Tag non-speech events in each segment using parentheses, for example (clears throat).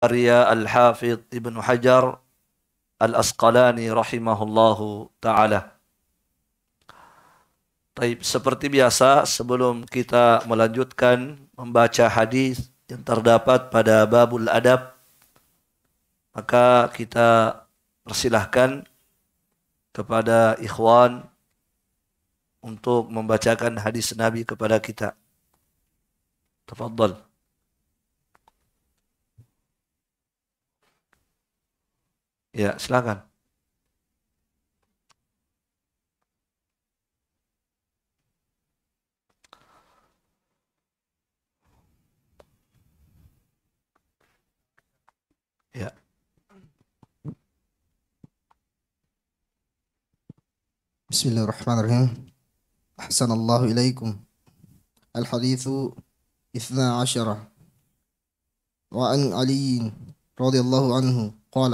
karya Al-Hafidh Ibnu Hajar Al-Asqalani rahimahullahu taala. Baik, seperti biasa sebelum kita melanjutkan membaca hadis yang terdapat pada babul adab maka kita persilahkan kepada ikhwan untuk membacakan hadis Nabi kepada kita. Tafadhal. Ya, silakan. Ya. Bismillahirrahmanirrahim. Ahsanallahu ilaikum. الحديث اثنا عشر وعن علي رضي الله عنه قال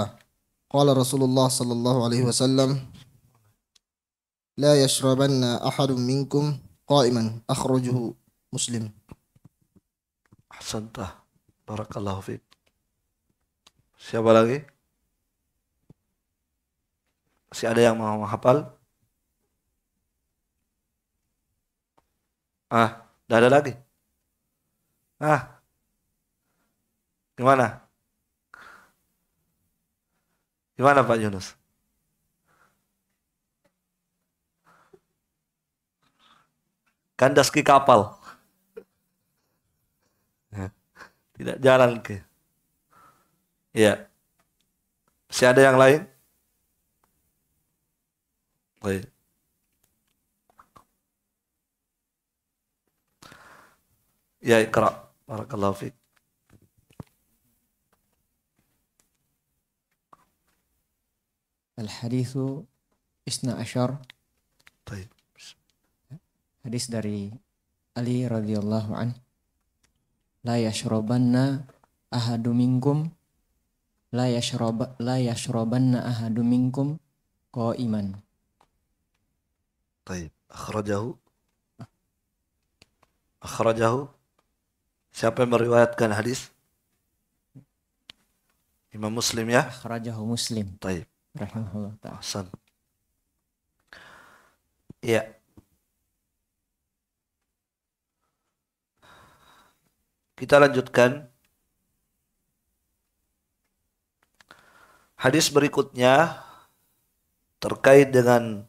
Qala Rasulullah sallallahu alaihi wasallam La yashrabanna ahadun minkum qa'iman akhrajuhu Muslim. Ahsantah. Barakallahu fiik. Siapa lagi? Masih ada yang mau menghafal? Ah, tidak ada lagi. Ah, gimana? Gimana Pak Yunus? Kandas ke kapal. Ya, tidak jalan ke. Iya. Masih ada yang lain? Baik. Ya, ikra. Barakallahu fiqh. الحديث اثنا عشر طيب حديث dari علي رضي الله عنه لا يشربنا أحد منكم لا يشرب لا يشربنا أحد منكم قائما طيب أخرجه أخرجه siapa yang meriwayatkan hadis Imam Muslim ya أخرجه Muslim. طيب rahimahullah ta'ala. Ya. Kita lanjutkan. Hadis berikutnya terkait dengan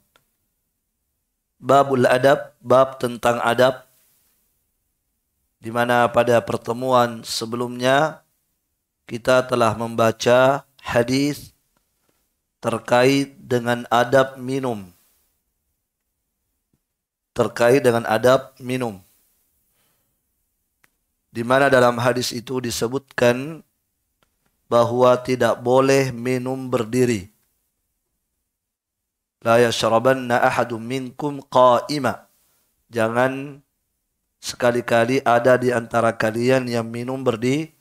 babul adab, bab tentang adab di mana pada pertemuan sebelumnya kita telah membaca hadis terkait dengan adab minum. Terkait dengan adab minum. Di mana dalam hadis itu disebutkan bahwa tidak boleh minum berdiri. La yashrabanna ahadum minkum qa'ima. Jangan sekali-kali ada di antara kalian yang minum berdi,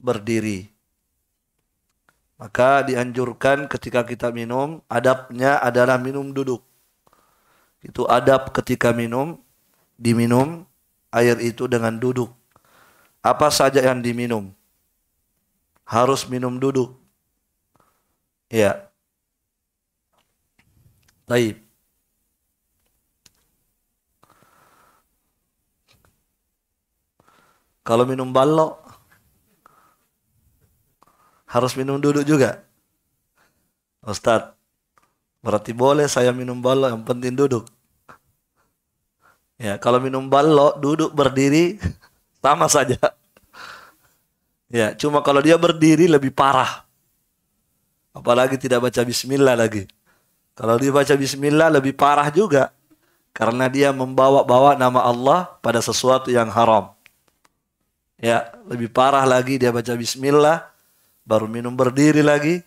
berdiri. Maka dianjurkan ketika kita minum, adabnya adalah minum duduk. Itu adab ketika minum, diminum air itu dengan duduk. Apa saja yang diminum? Harus minum duduk. Ya. Baik. Kalau minum balok, harus minum duduk juga? Ustadz, berarti boleh saya minum balok yang penting duduk. Ya, kalau minum balok duduk berdiri (laughs) sama saja. Ya, cuma kalau dia berdiri lebih parah. Apalagi tidak baca bismillah lagi. Kalau dia baca bismillah lebih parah juga karena dia membawa-bawa nama Allah pada sesuatu yang haram. Ya, lebih parah lagi dia baca bismillah baru minum berdiri lagi.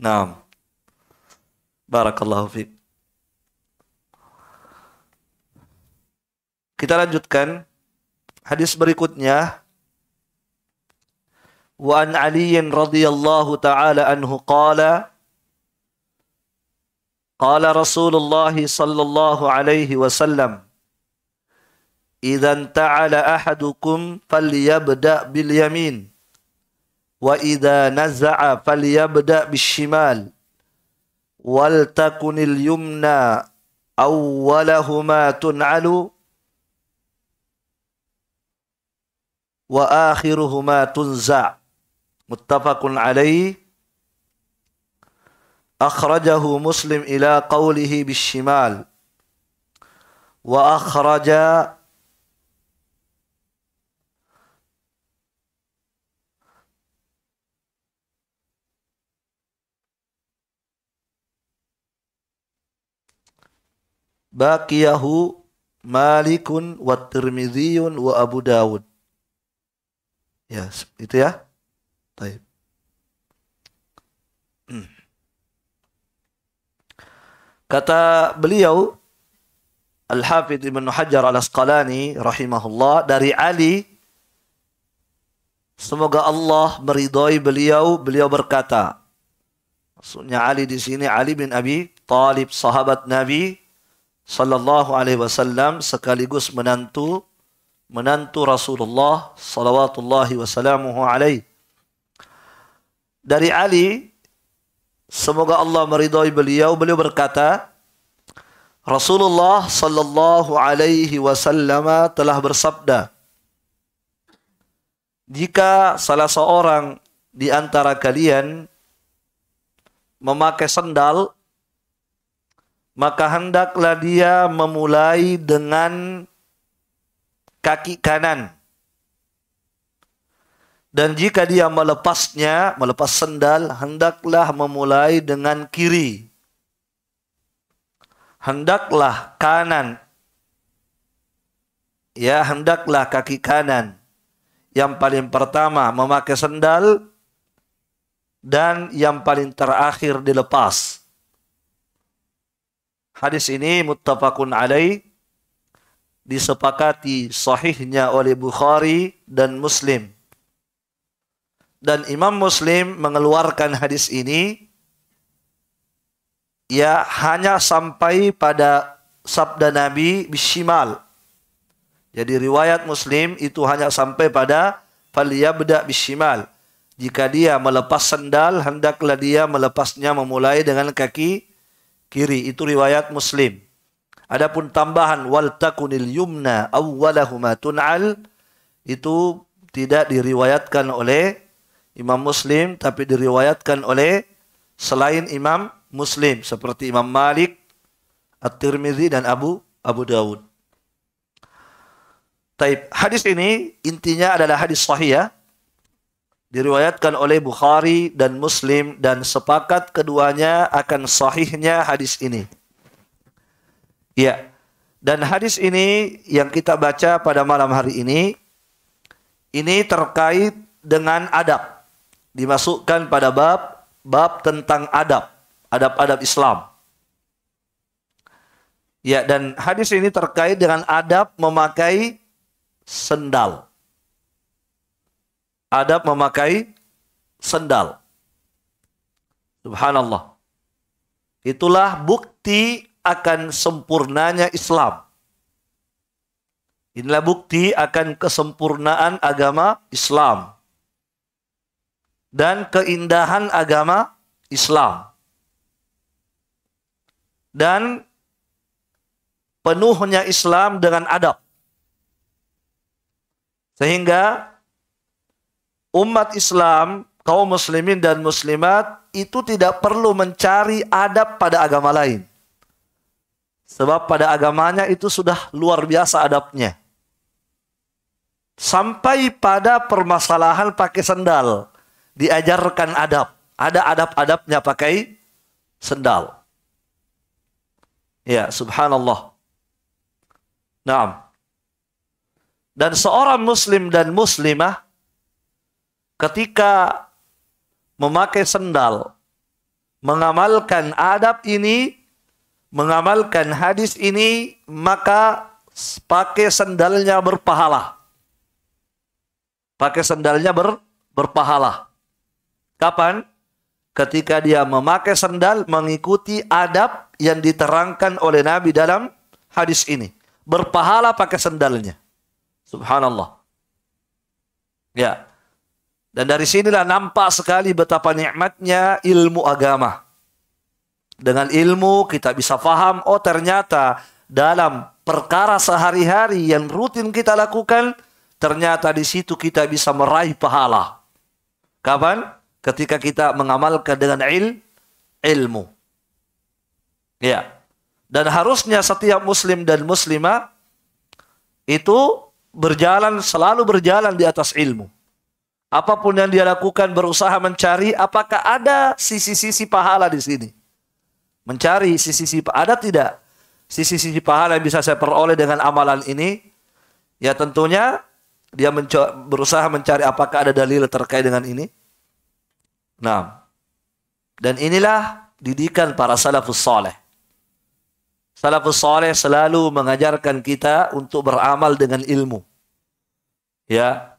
Nah, barakallahu fiq. Kita lanjutkan hadis berikutnya. Wa an Ali radhiyallahu taala anhu qala قال رسول الله صلى الله عليه وسلم إذا انتعل أحدكم فليبدأ باليمين وإذا نزع فليبدأ بالشمال ولتكن اليمنى أولهما تنعل وآخرهما تنزع متفق عليه أخرجه مسلم إلى قوله بالشمال وأخرج baqiyahu Malikun wa Tirmidziyun wa Abu Dawud. Ya, itu ya. Baik. Hmm. Kata beliau Al-Hafidh Ibn Hajar Al-Asqalani rahimahullah dari Ali Semoga Allah meridhai beliau, beliau berkata. Maksudnya Ali di sini Ali bin Abi Talib sahabat Nabi sallallahu alaihi wasallam sekaligus menantu menantu Rasulullah sallallahu wasallamuhu alaihi. Dari Ali semoga Allah meridhai beliau, beliau berkata, Rasulullah sallallahu alaihi wasallam telah bersabda, jika salah seorang di antara kalian memakai sendal maka hendaklah dia memulai dengan kaki kanan. Dan jika dia melepasnya, melepas sendal, hendaklah memulai dengan kiri. Hendaklah kanan. Ya, hendaklah kaki kanan. Yang paling pertama memakai sendal dan yang paling terakhir dilepas. Hadis ini muttafaqun alai disepakati sahihnya oleh Bukhari dan Muslim. Dan Imam Muslim mengeluarkan hadis ini ya hanya sampai pada sabda Nabi bishimal. Jadi riwayat Muslim itu hanya sampai pada falyabda bishimal. Jika dia melepas sendal, hendaklah dia melepasnya memulai dengan kaki kiri itu riwayat Muslim. Adapun tambahan wal takunil yumna awwalahuma tun'al itu tidak diriwayatkan oleh Imam Muslim tapi diriwayatkan oleh selain Imam Muslim seperti Imam Malik, At-Tirmizi dan Abu Abu Dawud. Taib. Hadis ini intinya adalah hadis sahih ya diriwayatkan oleh Bukhari dan Muslim dan sepakat keduanya akan sahihnya hadis ini. Ya. Dan hadis ini yang kita baca pada malam hari ini ini terkait dengan adab. Dimasukkan pada bab bab tentang adab, adab-adab Islam. Ya, dan hadis ini terkait dengan adab memakai sendal adab memakai sendal. Subhanallah. Itulah bukti akan sempurnanya Islam. Inilah bukti akan kesempurnaan agama Islam dan keindahan agama Islam. Dan penuhnya Islam dengan adab. Sehingga umat Islam, kaum muslimin dan muslimat itu tidak perlu mencari adab pada agama lain. Sebab pada agamanya itu sudah luar biasa adabnya. Sampai pada permasalahan pakai sendal. Diajarkan adab. Ada adab-adabnya pakai sendal. Ya, subhanallah. Naam. Dan seorang muslim dan muslimah ketika memakai sendal, mengamalkan adab ini, mengamalkan hadis ini, maka pakai sendalnya berpahala. Pakai sendalnya ber, berpahala. Kapan? Ketika dia memakai sendal mengikuti adab yang diterangkan oleh Nabi dalam hadis ini. Berpahala pakai sendalnya. Subhanallah. Ya. Dan dari sinilah nampak sekali betapa nikmatnya ilmu agama. Dengan ilmu kita bisa faham, oh ternyata dalam perkara sehari-hari yang rutin kita lakukan, ternyata di situ kita bisa meraih pahala. Kapan? Ketika kita mengamalkan dengan il, ilmu. Ya. Dan harusnya setiap muslim dan muslimah itu berjalan selalu berjalan di atas ilmu. Apapun yang dia lakukan berusaha mencari apakah ada sisi-sisi pahala di sini? Mencari sisi-sisi ada tidak? Sisi-sisi pahala yang bisa saya peroleh dengan amalan ini? Ya tentunya dia mencoba, berusaha mencari apakah ada dalil terkait dengan ini. Nah, dan inilah didikan para salafus soleh. Salafus soleh selalu mengajarkan kita untuk beramal dengan ilmu. Ya,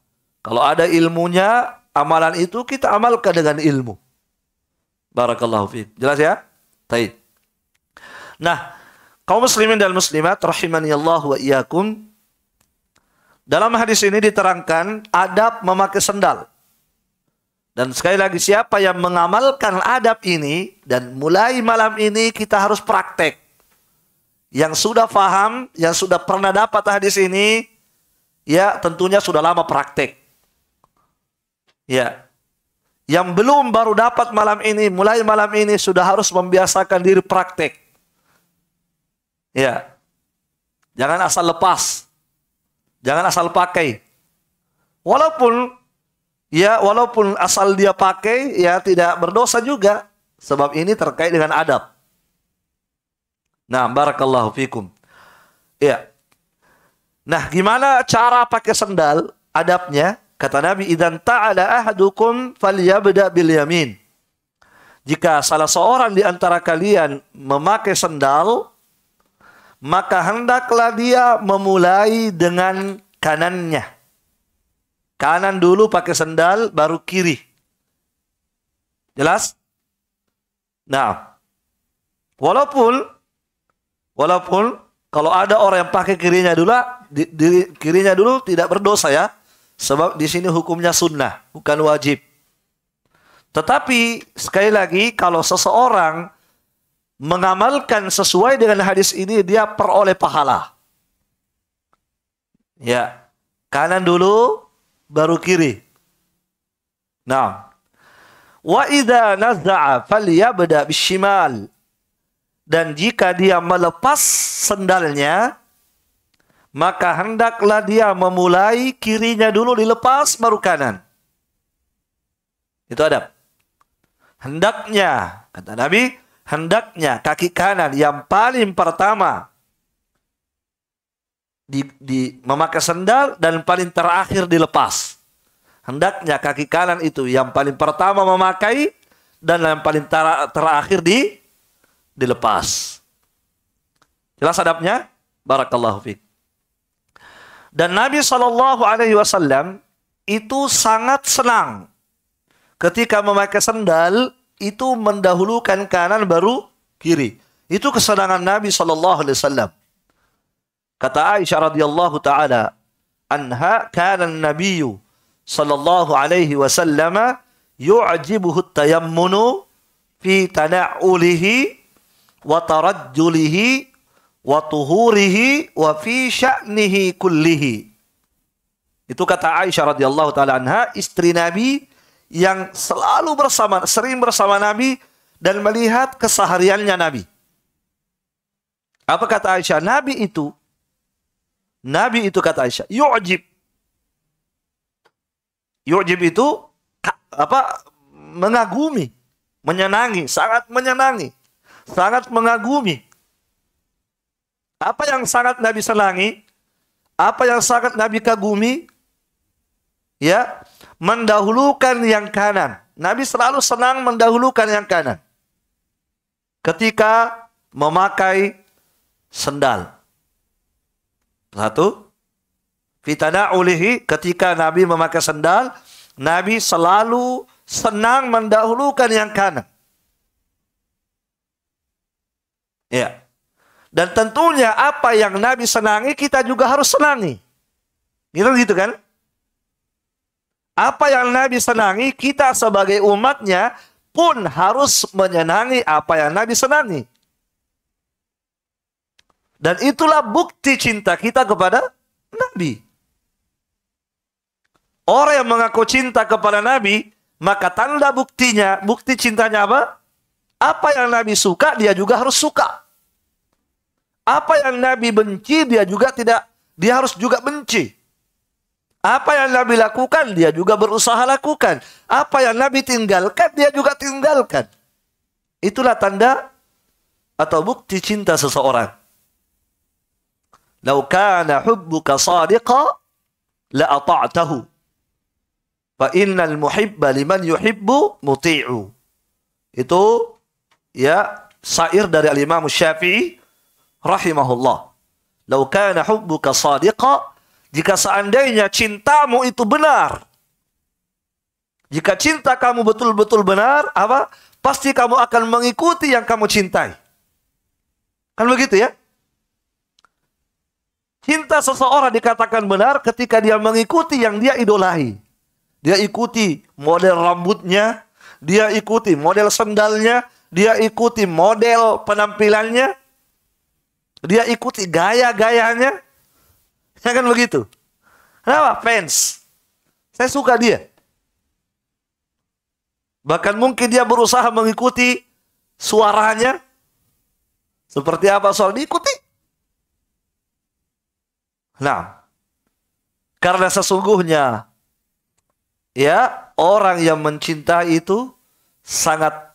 kalau ada ilmunya, amalan itu kita amalkan dengan ilmu. Barakallahu fiik. Jelas ya? Baik. Nah, kaum muslimin dan muslimat rahimani Allah wa iyyakum. Dalam hadis ini diterangkan adab memakai sendal. Dan sekali lagi siapa yang mengamalkan adab ini dan mulai malam ini kita harus praktek. Yang sudah faham, yang sudah pernah dapat hadis ini, ya tentunya sudah lama praktek. Ya. Yang belum baru dapat malam ini, mulai malam ini sudah harus membiasakan diri praktek. Ya. Jangan asal lepas. Jangan asal pakai. Walaupun ya walaupun asal dia pakai ya tidak berdosa juga sebab ini terkait dengan adab. Nah, barakallahu fikum. Ya. Nah, gimana cara pakai sendal adabnya? Kata Nabi, "Idan ta'ala ahadukum yabda bil yamin." Jika salah seorang di antara kalian memakai sendal, maka hendaklah dia memulai dengan kanannya. Kanan dulu pakai sendal, baru kiri. Jelas? Nah, walaupun walaupun kalau ada orang yang pakai kirinya dulu, di, di, kirinya dulu tidak berdosa ya Sebab di sini hukumnya sunnah, bukan wajib. Tetapi sekali lagi kalau seseorang mengamalkan sesuai dengan hadis ini dia peroleh pahala. Ya, kanan dulu baru kiri. Nah, wa idza nazza'a falyabda bishimal. Dan jika dia melepas sendalnya, maka hendaklah dia memulai kirinya dulu dilepas baru kanan. Itu adab. Hendaknya, kata Nabi, hendaknya kaki kanan yang paling pertama di, di memakai sendal dan paling terakhir dilepas. Hendaknya kaki kanan itu yang paling pertama memakai dan yang paling ter, terakhir di dilepas. Jelas adabnya? Barakallahu fiqh. Dan Nabi Shallallahu Alaihi Wasallam itu sangat senang ketika memakai sendal itu mendahulukan kanan baru kiri. Itu kesenangan Nabi Shallallahu Alaihi Wasallam. Kata Aisyah radhiyallahu taala anha kana nabiyyu Shallallahu alaihi wasallam yu'jibuhu tayammunu fi tana'ulihi wa tarajjulihi wa tuhurihi wa fi sya'nihi kullihi. Itu kata Aisyah radhiyallahu taala anha, istri Nabi yang selalu bersama sering bersama Nabi dan melihat kesehariannya Nabi. Apa kata Aisyah? Nabi itu Nabi itu kata Aisyah, yu'jib. Yu'jib itu apa? mengagumi, menyenangi, sangat menyenangi, sangat mengagumi apa yang sangat Nabi senangi? Apa yang sangat Nabi kagumi? Ya, mendahulukan yang kanan. Nabi selalu senang mendahulukan yang kanan. Ketika memakai sendal. Satu. Fitana ulihi ketika Nabi memakai sendal, Nabi selalu senang mendahulukan yang kanan. Ya. Dan tentunya apa yang Nabi senangi kita juga harus senangi. Gitu gitu kan? Apa yang Nabi senangi kita sebagai umatnya pun harus menyenangi apa yang Nabi senangi. Dan itulah bukti cinta kita kepada Nabi. Orang yang mengaku cinta kepada Nabi, maka tanda buktinya, bukti cintanya apa? Apa yang Nabi suka, dia juga harus suka. Apa yang Nabi benci dia juga tidak dia harus juga benci. Apa yang Nabi lakukan dia juga berusaha lakukan. Apa yang Nabi tinggalkan dia juga tinggalkan. Itulah tanda atau bukti cinta seseorang. Lau kana hubbuka sadiqa la ata'tahu. Fa innal muhibba liman yuhibbu muti'u. Itu ya syair dari Al-Imam Syafi'i rahimahullah. Lau kana hubbuka sadiqa, jika seandainya cintamu itu benar. Jika cinta kamu betul-betul benar, apa? Pasti kamu akan mengikuti yang kamu cintai. Kan begitu ya? Cinta seseorang dikatakan benar ketika dia mengikuti yang dia idolahi. Dia ikuti model rambutnya, dia ikuti model sendalnya, dia ikuti model penampilannya, dia ikuti gaya-gayanya. saya kan begitu. Kenapa? Fans. Saya suka dia. Bahkan mungkin dia berusaha mengikuti suaranya. Seperti apa soal diikuti. Nah, karena sesungguhnya ya orang yang mencintai itu sangat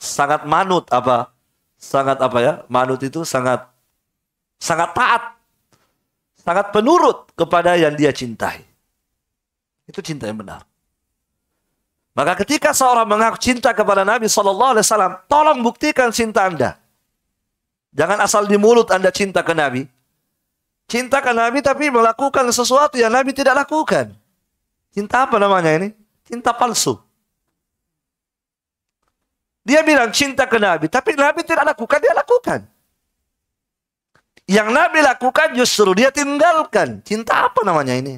sangat manut apa sangat apa ya? Manut itu sangat sangat taat, sangat penurut kepada yang dia cintai. Itu cinta yang benar. Maka ketika seorang mengaku cinta kepada Nabi Shallallahu Alaihi Wasallam, tolong buktikan cinta anda. Jangan asal di mulut anda cinta ke Nabi. Cinta ke Nabi tapi melakukan sesuatu yang Nabi tidak lakukan. Cinta apa namanya ini? Cinta palsu. Dia bilang cinta ke Nabi, tapi Nabi tidak lakukan, dia lakukan. Yang Nabi lakukan justru dia tinggalkan. Cinta apa namanya ini?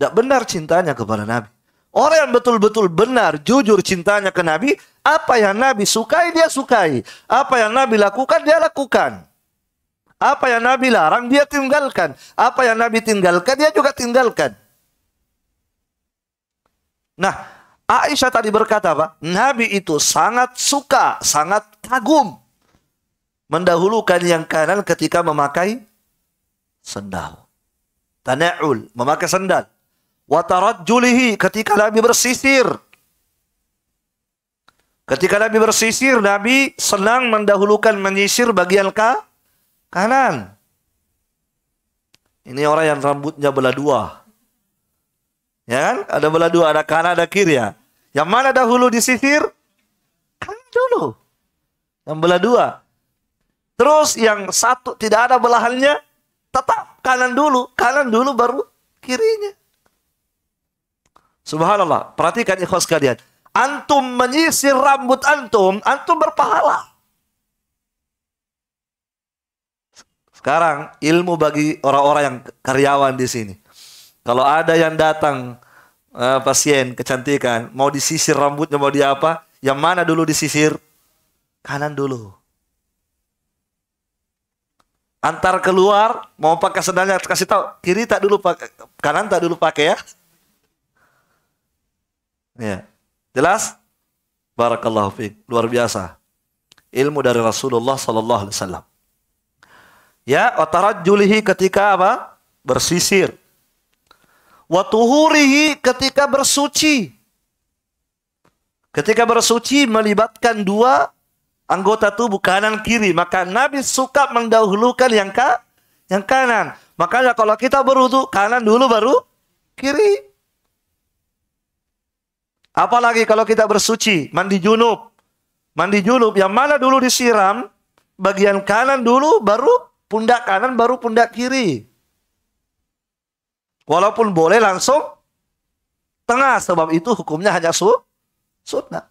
Tidak benar cintanya kepada Nabi. Orang yang betul-betul benar, jujur cintanya ke Nabi, apa yang Nabi sukai, dia sukai. Apa yang Nabi lakukan, dia lakukan. Apa yang Nabi larang, dia tinggalkan. Apa yang Nabi tinggalkan, dia juga tinggalkan. Nah, Aisyah tadi berkata apa? Nabi itu sangat suka, sangat kagum mendahulukan yang kanan ketika memakai sendal. Tana'ul, memakai sendal. julihi ketika Nabi bersisir. Ketika Nabi bersisir, Nabi senang mendahulukan menyisir bagian ka kanan. Ini orang yang rambutnya belah dua. Ya kan? Ada belah dua, ada kanan, ada kiri ya. Yang mana dahulu disisir? Kanan dulu. Yang belah dua. Terus yang satu tidak ada belahannya, tetap kanan dulu. Kanan dulu baru kirinya. Subhanallah. Perhatikan ikhwas sekalian. Antum menyisir rambut antum, antum berpahala. Sekarang ilmu bagi orang-orang yang karyawan di sini. Kalau ada yang datang uh, pasien kecantikan, mau disisir rambutnya mau di apa? Yang mana dulu disisir? Kanan dulu. Antar keluar mau pakai sedangnya, kasih tahu kiri tak dulu pakai kanan tak dulu pakai ya. Ya. Jelas? Barakallahu fiik. Luar biasa. Ilmu dari Rasulullah sallallahu alaihi wasallam. Ya, otarat julihi ketika apa? Bersisir. Watuhurihi ketika bersuci. Ketika bersuci melibatkan dua anggota tubuh kanan kiri. Maka Nabi suka mendahulukan yang ka, yang kanan. Makanya kalau kita berwudu kanan dulu baru kiri. Apalagi kalau kita bersuci, mandi junub. Mandi junub yang mana dulu disiram, bagian kanan dulu baru pundak kanan baru pundak kiri. Walaupun boleh langsung tengah sebab itu hukumnya hanya su sunnah.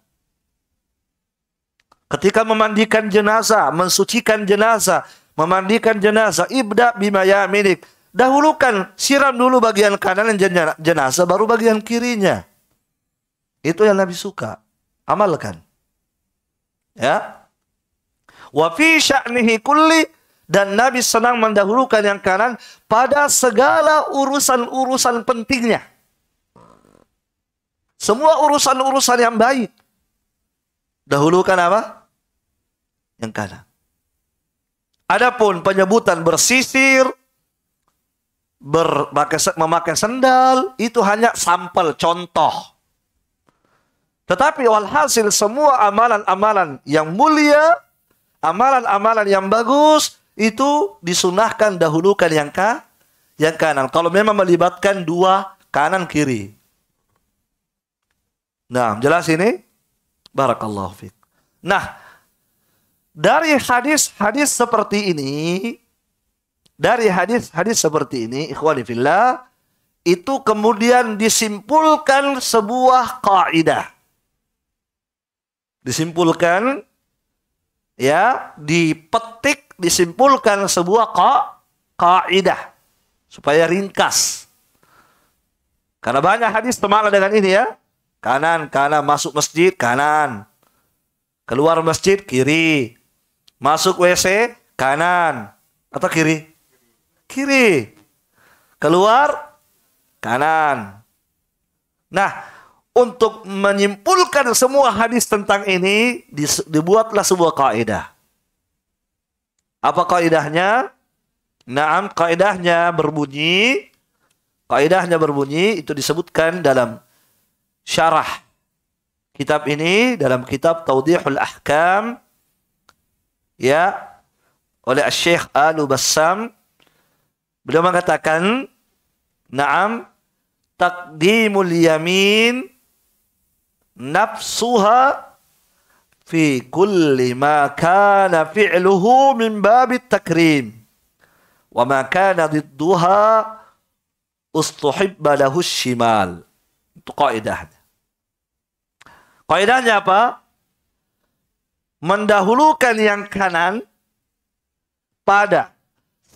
Ketika memandikan jenazah, mensucikan jenazah, memandikan jenazah, ibda bima milik. Dahulukan siram dulu bagian kanan dan jenazah baru bagian kirinya. Itu yang Nabi suka. Amalkan. Ya. Wa fi sya'nihi kulli dan Nabi senang mendahulukan yang kanan pada segala urusan-urusan pentingnya. Semua urusan-urusan yang baik. Dahulukan apa? Yang kanan. Adapun penyebutan bersisir, berpakai, memakai sendal, itu hanya sampel, contoh. Tetapi walhasil semua amalan-amalan yang mulia, amalan-amalan yang bagus, itu disunahkan dahulukan yang ka, yang kanan. Kalau memang melibatkan dua kanan kiri. Nah, jelas ini? Barakallahu fiq Nah, dari hadis-hadis seperti ini, dari hadis-hadis seperti ini, ikhwani fillah, itu kemudian disimpulkan sebuah kaidah. Disimpulkan ya dipetik disimpulkan sebuah ka kaidah supaya ringkas. Karena banyak hadis teman dengan ini ya. Kanan, kanan, masuk masjid, kanan. Keluar masjid, kiri. Masuk WC, kanan. Atau kiri? Kiri. Keluar, kanan. Nah, untuk menyimpulkan semua hadis tentang ini dibuatlah sebuah kaidah. Apa kaidahnya? Naam kaidahnya berbunyi kaidahnya berbunyi itu disebutkan dalam syarah kitab ini dalam kitab Taudihul Ahkam ya oleh Syekh Al-Bassam beliau mengatakan Naam takdimul yamin nafsuha fi kulli ma kana fi'luhu min babi takrim wa ma kana didduha ustuhibba lahu shimal itu kaidahnya kaidahnya apa mendahulukan yang kanan pada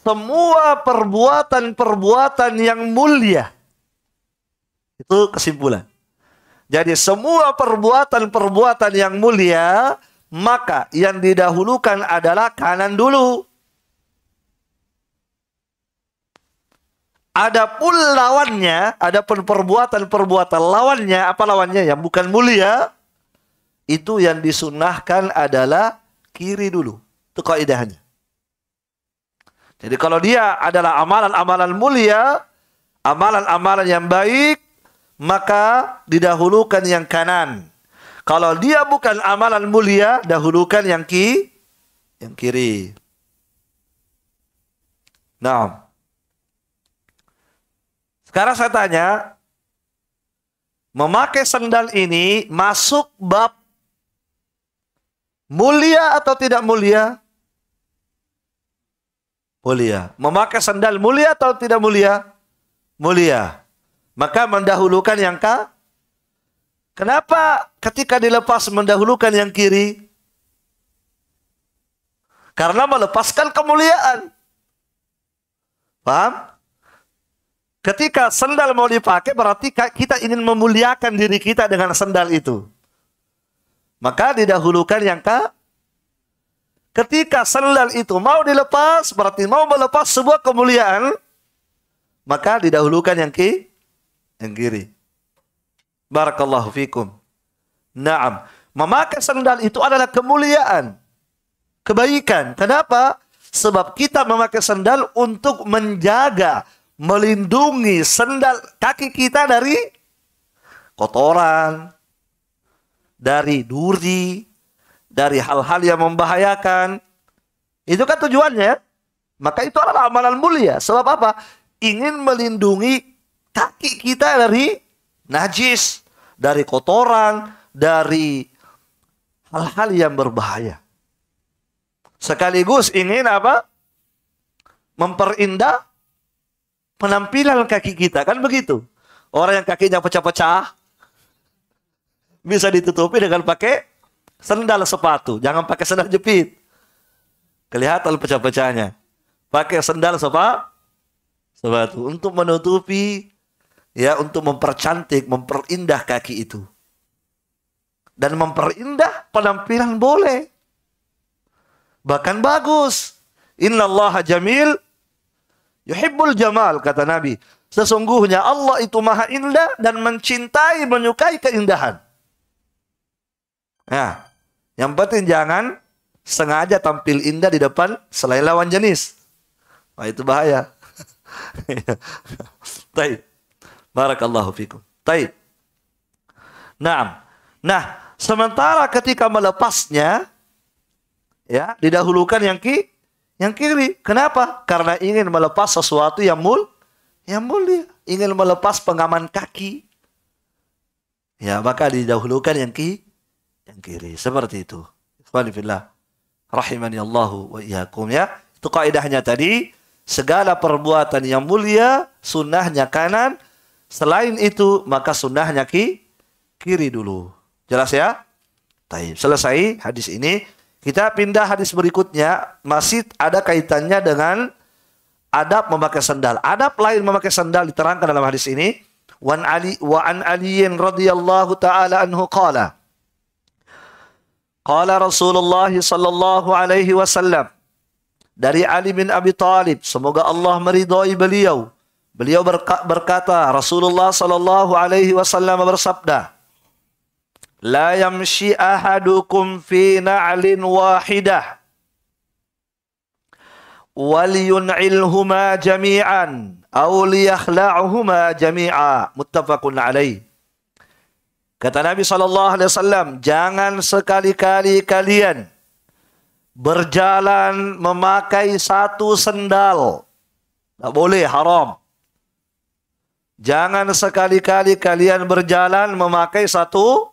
semua perbuatan-perbuatan yang mulia itu kesimpulan jadi semua perbuatan-perbuatan yang mulia, maka yang didahulukan adalah kanan dulu. Adapun lawannya, adapun perbuatan-perbuatan lawannya, apa lawannya yang bukan mulia, itu yang disunahkan adalah kiri dulu. Itu kaidahnya. Jadi kalau dia adalah amalan-amalan mulia, amalan-amalan yang baik, maka didahulukan yang kanan. Kalau dia bukan amalan mulia, dahulukan yang ki yang kiri. Nah. Sekarang saya tanya, memakai sendal ini masuk bab mulia atau tidak mulia? Mulia. Memakai sendal mulia atau tidak mulia? Mulia maka mendahulukan yang kanan. Kenapa ketika dilepas mendahulukan yang kiri? Karena melepaskan kemuliaan. Paham? Ketika sendal mau dipakai berarti kita ingin memuliakan diri kita dengan sendal itu. Maka didahulukan yang ke Ketika sendal itu mau dilepas berarti mau melepas sebuah kemuliaan, maka didahulukan yang ki yang kiri. Barakallahu fikum. Naam. Memakai sandal itu adalah kemuliaan. Kebaikan. Kenapa? Sebab kita memakai sandal untuk menjaga, melindungi sandal kaki kita dari kotoran, dari duri, dari hal-hal yang membahayakan. Itu kan tujuannya. Maka itu adalah amalan mulia. Sebab apa? Ingin melindungi kaki kita dari najis, dari kotoran, dari hal-hal yang berbahaya. Sekaligus ingin apa? Memperindah penampilan kaki kita. Kan begitu. Orang yang kakinya pecah-pecah bisa ditutupi dengan pakai sendal sepatu. Jangan pakai sendal jepit. Kelihatan pecah-pecahnya. Pakai sendal sepa, sepatu untuk menutupi ya untuk mempercantik, memperindah kaki itu. Dan memperindah penampilan boleh. Bahkan bagus. Allah jamil yuhibbul jamal kata Nabi. Sesungguhnya Allah itu maha indah dan mencintai, menyukai keindahan. Nah, yang penting jangan sengaja tampil indah di depan selain lawan jenis. Nah, itu bahaya. (laughs) Baik. Barakallahu fikum. Taib. Nah, nah sementara ketika melepasnya, ya didahulukan yang ki, yang kiri. Kenapa? Karena ingin melepas sesuatu yang mul, yang mulia. Ingin melepas pengaman kaki. Ya maka didahulukan yang ki, yang kiri. Seperti itu. Ikhwanifillah. Rahimani Allahu wa iyyakum ya. Itu kaidahnya tadi. Segala perbuatan yang mulia, sunnahnya kanan, Selain itu, maka sunnahnya ki kiri dulu. Jelas ya? Taib. Selesai hadis ini. Kita pindah hadis berikutnya. Masih ada kaitannya dengan adab memakai sandal. Adab lain memakai sandal diterangkan dalam hadis ini. Wan Ali wa an Aliin radhiyallahu taala anhu qala Qala Rasulullah sallallahu alaihi wasallam dari Ali bin Abi Talib. semoga Allah meridhai beliau Beliau berkata, Rasulullah sallallahu alaihi wasallam bersabda, "La yamshi ahadukum fi na'lin wahidah." waliyun'ilhuma jami'an aw liyakhla'huma jami'a muttafaqun kata Nabi sallallahu alaihi wasallam jangan sekali-kali kalian berjalan memakai satu sendal tak boleh haram Jangan sekali-kali kalian berjalan memakai satu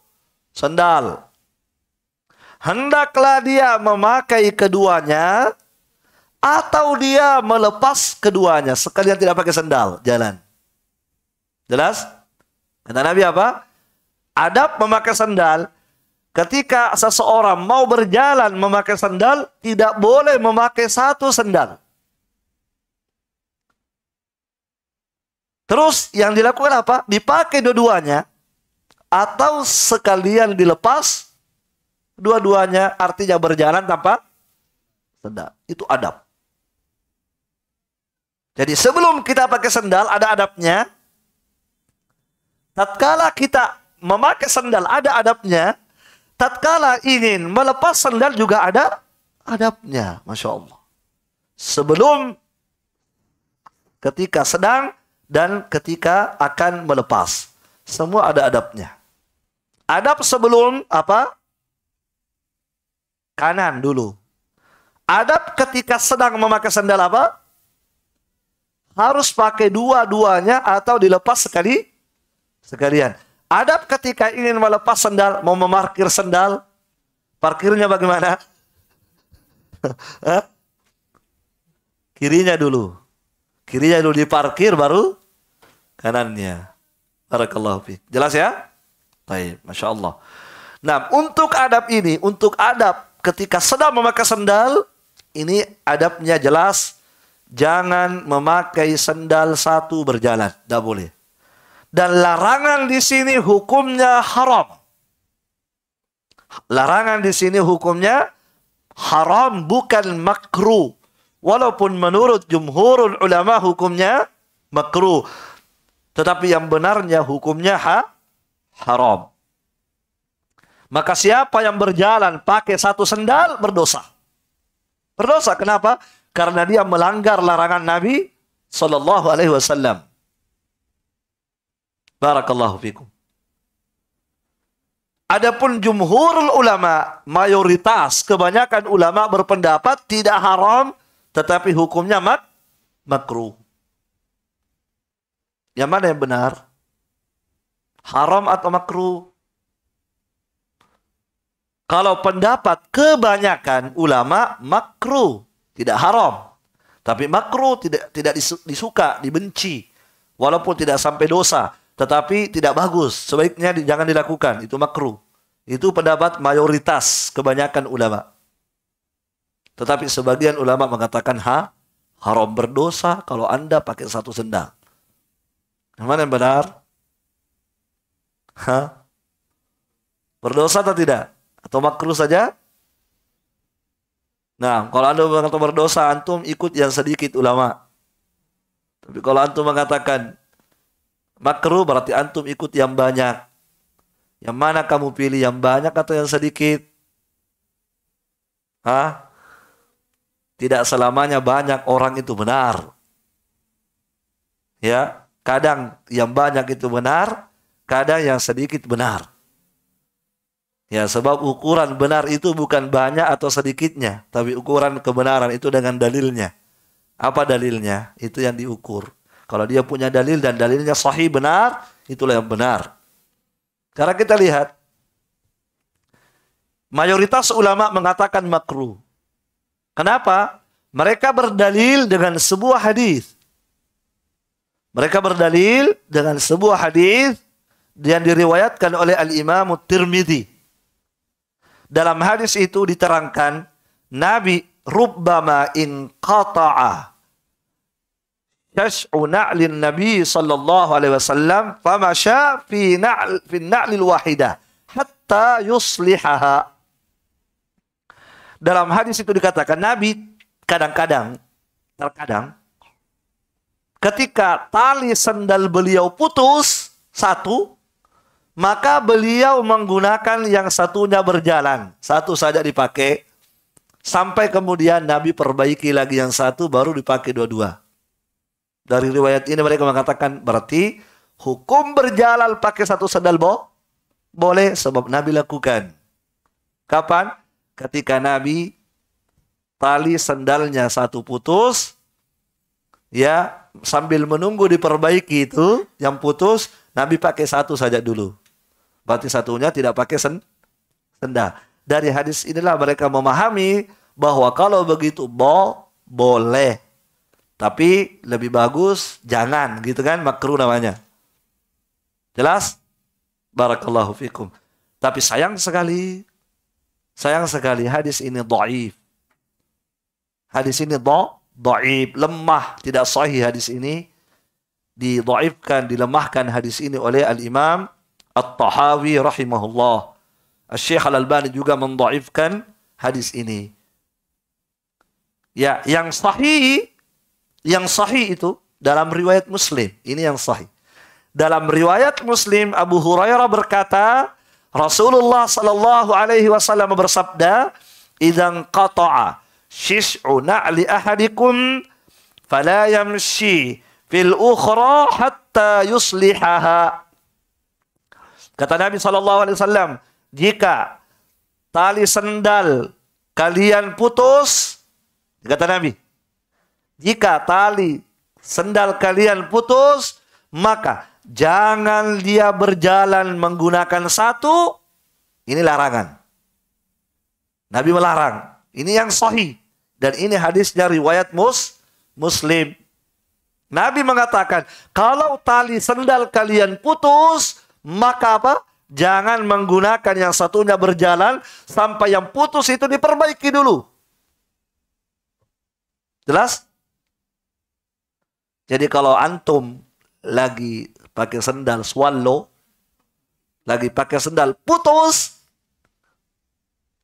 sendal. Hendaklah dia memakai keduanya atau dia melepas keduanya sekalian tidak pakai sendal jalan. Jelas? Kata Nabi apa? Adab memakai sendal ketika seseorang mau berjalan memakai sendal tidak boleh memakai satu sendal. Terus yang dilakukan apa? Dipakai dua-duanya atau sekalian dilepas dua-duanya artinya berjalan tanpa sendal. Itu adab. Jadi sebelum kita pakai sendal ada adabnya. Tatkala kita memakai sendal ada adabnya. Tatkala ingin melepas sendal juga ada adabnya. Masya Allah. Sebelum ketika sedang dan ketika akan melepas. Semua ada adabnya. Adab sebelum apa? Kanan dulu. Adab ketika sedang memakai sandal apa? Harus pakai dua-duanya atau dilepas sekali sekalian. Adab ketika ingin melepas sandal, mau memarkir sandal, parkirnya bagaimana? (laughs) Kirinya dulu. Kirinya dulu diparkir baru kanannya. Barakallahu fi Jelas ya? Baik, Masya Allah. Nah, untuk adab ini, untuk adab ketika sedang memakai sendal, ini adabnya jelas. Jangan memakai sendal satu berjalan. Tidak boleh. Dan larangan di sini hukumnya haram. Larangan di sini hukumnya haram bukan makruh. Walaupun menurut jumhurul ulama hukumnya makruh. Tetapi yang benarnya hukumnya ha haram. Maka siapa yang berjalan pakai satu sendal berdosa. Berdosa kenapa? Karena dia melanggar larangan Nabi sallallahu alaihi wasallam. Barakallahu fikum. Adapun jumhurul ulama, mayoritas kebanyakan ulama berpendapat tidak haram tetapi hukumnya mak makruh. Yang mana yang benar? Haram atau makruh? Kalau pendapat kebanyakan ulama makruh, tidak haram. Tapi makruh tidak tidak disuka, dibenci. Walaupun tidak sampai dosa, tetapi tidak bagus. Sebaiknya jangan dilakukan, itu makruh. Itu pendapat mayoritas kebanyakan ulama. Tetapi sebagian ulama mengatakan ha, haram berdosa kalau Anda pakai satu sendal. Yang mana yang benar? Ha? Berdosa atau tidak? Atau makruh saja? Nah, kalau Anda mengatakan berdosa, antum ikut yang sedikit ulama. Tapi kalau antum mengatakan makruh berarti antum ikut yang banyak. Yang mana kamu pilih yang banyak atau yang sedikit? Hah? Tidak selamanya banyak orang itu benar. Ya, kadang yang banyak itu benar, kadang yang sedikit benar. Ya, sebab ukuran benar itu bukan banyak atau sedikitnya, tapi ukuran kebenaran itu dengan dalilnya. Apa dalilnya? Itu yang diukur. Kalau dia punya dalil dan dalilnya sahih benar, itulah yang benar. Karena kita lihat mayoritas ulama mengatakan makruh. Kenapa? Mereka berdalil dengan sebuah hadis. Mereka berdalil dengan sebuah hadis yang diriwayatkan oleh Al-Imam Tirmidzi. Dalam hadis itu diterangkan Nabi rubbama in qata'a kashu na'lin nabi sallallahu alaihi wasallam famasha fi na'l fi na'lil wahidah hatta yuslihaha dalam hadis itu dikatakan Nabi kadang-kadang terkadang ketika tali sendal beliau putus satu maka beliau menggunakan yang satunya berjalan satu saja dipakai sampai kemudian Nabi perbaiki lagi yang satu baru dipakai dua-dua dari riwayat ini mereka mengatakan berarti hukum berjalan pakai satu sendal boh boleh sebab Nabi lakukan kapan ketika Nabi tali sendalnya satu putus ya sambil menunggu diperbaiki itu yang putus Nabi pakai satu saja dulu. Berarti satunya tidak pakai sen sendal. Dari hadis inilah mereka memahami bahwa kalau begitu bo boleh tapi lebih bagus jangan gitu kan makruh namanya. Jelas? Barakallahu fikum. Tapi sayang sekali Sayang sekali hadis ini do'if. Hadis ini do'if, lemah, tidak sahih hadis ini. Didoifkan, dilemahkan hadis ini oleh Al-Imam At-Tahawi rahimahullah. Syekh Al-Albani juga mendoifkan hadis ini. Ya, yang sahih yang sahih itu dalam riwayat Muslim. Ini yang sahih. Dalam riwayat Muslim Abu Hurairah berkata, Rasulullah sallallahu alaihi wasallam bersabda, "Idzan qata'a shish'u na'li ahadikum fala yamshi fil ukhra hatta yuslihaha." Kata Nabi sallallahu alaihi wasallam, "Jika tali sendal kalian putus," kata Nabi, "jika tali sendal kalian putus, maka jangan dia berjalan menggunakan satu, ini larangan. Nabi melarang. Ini yang sahih. Dan ini hadis dari riwayat mus, muslim. Nabi mengatakan, kalau tali sendal kalian putus, maka apa? Jangan menggunakan yang satunya berjalan sampai yang putus itu diperbaiki dulu. Jelas? Jadi kalau antum lagi pakai sendal swallow, lagi pakai sendal putus,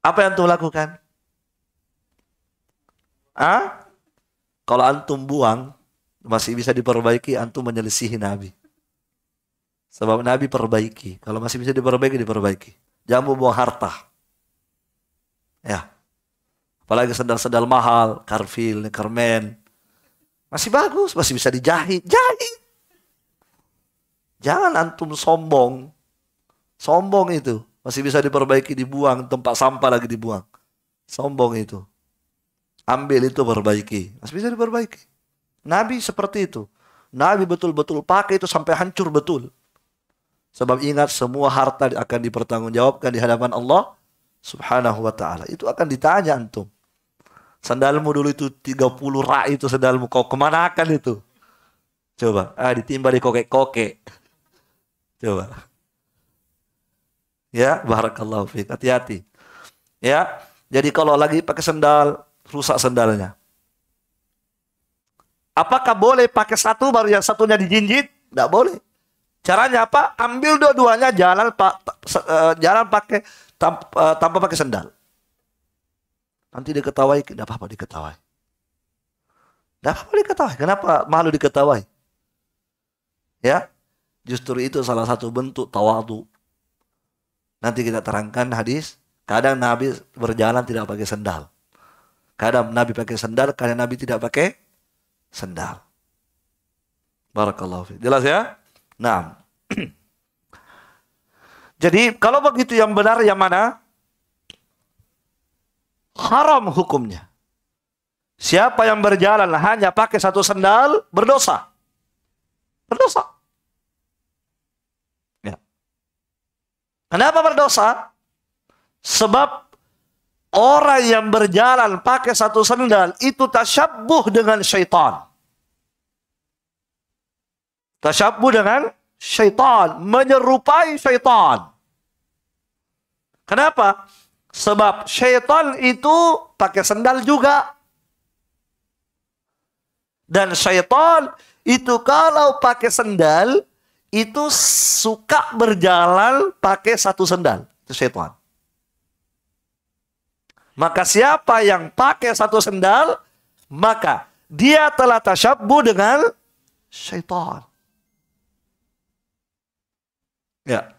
apa yang tuh lakukan? Ah? Kalau antum buang, masih bisa diperbaiki, antum menyelisihi Nabi. Sebab Nabi perbaiki. Kalau masih bisa diperbaiki, diperbaiki. Jangan buang harta. Ya. Apalagi sendal-sendal mahal, karfil, karmen. Masih bagus, masih bisa dijahit. Jahit. Jangan antum sombong. Sombong itu masih bisa diperbaiki dibuang, tempat sampah lagi dibuang. Sombong itu. Ambil itu perbaiki, masih bisa diperbaiki. Nabi seperti itu. Nabi betul-betul pakai itu sampai hancur betul. Sebab ingat semua harta akan dipertanggungjawabkan di hadapan Allah Subhanahu wa taala. Itu akan ditanya antum. Sandalmu dulu itu 30 rak itu sandalmu kau kemanakan itu? Coba, ah ditimba di kokek-kokek. Coba. Ya, barakallahu fiik. Hati-hati. Ya. Jadi kalau lagi pakai sendal, rusak sendalnya. Apakah boleh pakai satu baru yang satunya dijinjit? Tidak boleh. Caranya apa? Ambil dua-duanya jalan pak e, jalan pakai tanpa, e, tanpa pakai sendal. Nanti diketawai, tidak apa-apa diketawai. Tidak apa-apa diketawai. Kenapa malu diketawai? Ya, Justru itu salah satu bentuk tawadu. Nanti kita terangkan hadis. Kadang Nabi berjalan tidak pakai sendal. Kadang Nabi pakai sendal, kadang Nabi tidak pakai sendal. Barakallahu Jelas ya? Nah. (clears throat) Jadi kalau begitu yang benar yang mana? Haram hukumnya. Siapa yang berjalan hanya pakai satu sendal berdosa. Berdosa. Kenapa berdosa? Sebab orang yang berjalan pakai satu sendal itu tasyabuh dengan syaitan. Tasyabuh dengan syaitan. Menyerupai syaitan. Kenapa? Sebab syaitan itu pakai sendal juga. Dan syaitan itu kalau pakai sendal itu suka berjalan pakai satu sendal. Itu setan. Maka siapa yang pakai satu sendal, maka dia telah tasyabbu dengan syaitan. Ya.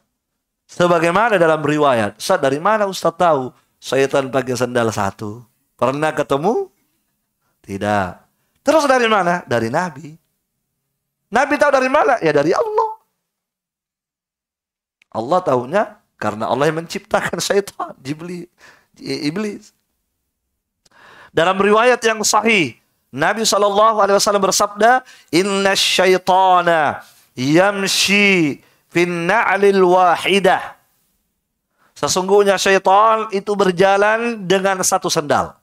Sebagaimana dalam riwayat, Saat dari mana Ustaz tahu syaitan pakai sendal satu? Pernah ketemu? Tidak. Terus dari mana? Dari Nabi. Nabi tahu dari mana? Ya dari Allah. Allah tahunya karena Allah yang menciptakan (laughs) syaitan, iblis. Dalam riwayat yang sahih, Nabi Shallallahu Alaihi Wasallam bersabda, Inna syaitana yamshi finna'lil wahidah. Sesungguhnya syaitan itu berjalan dengan satu sendal.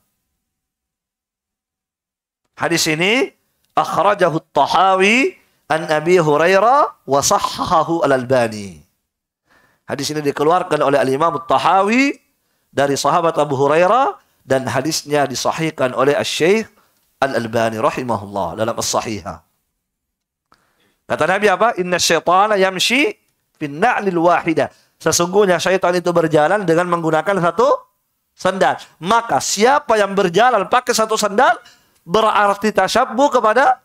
Hadis ini akhrajahu Tahawi an Abi Hurairah wa sahahahu Al-Albani. Hadis ini dikeluarkan oleh Al-Imam Tahawi dari sahabat Abu Hurairah dan hadisnya disahihkan oleh Al-Syeikh Al-Albani rahimahullah dalam As-Sahihah. Kata Nabi apa? Inna syaitana yamshi bin na'lil wahida. Sesungguhnya syaitan itu berjalan dengan menggunakan satu sandal. Maka siapa yang berjalan pakai satu sandal berarti tasyabbu kepada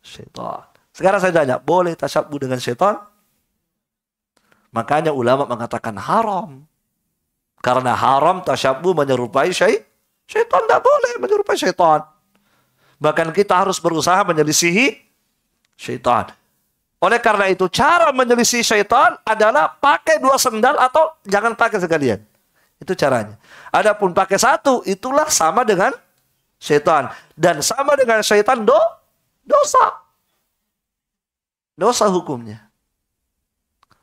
syaitan. Sekarang saya tanya, boleh tasyabbu dengan syaitan? Makanya ulama mengatakan haram. Karena haram tasyabu menyerupai syaitan. syaitan. Tidak boleh menyerupai syaitan. Bahkan kita harus berusaha menyelisihi syaitan. Oleh karena itu cara menyelisih syaitan adalah pakai dua sendal atau jangan pakai sekalian. Itu caranya. Adapun pakai satu itulah sama dengan syaitan dan sama dengan syaitan do dosa. Dosa hukumnya.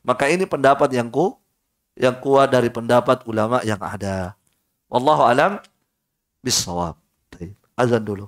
Maka ini pendapat yang ku yang kuat dari pendapat ulama yang ada. Wallahu alam bisawab. Azan dulu.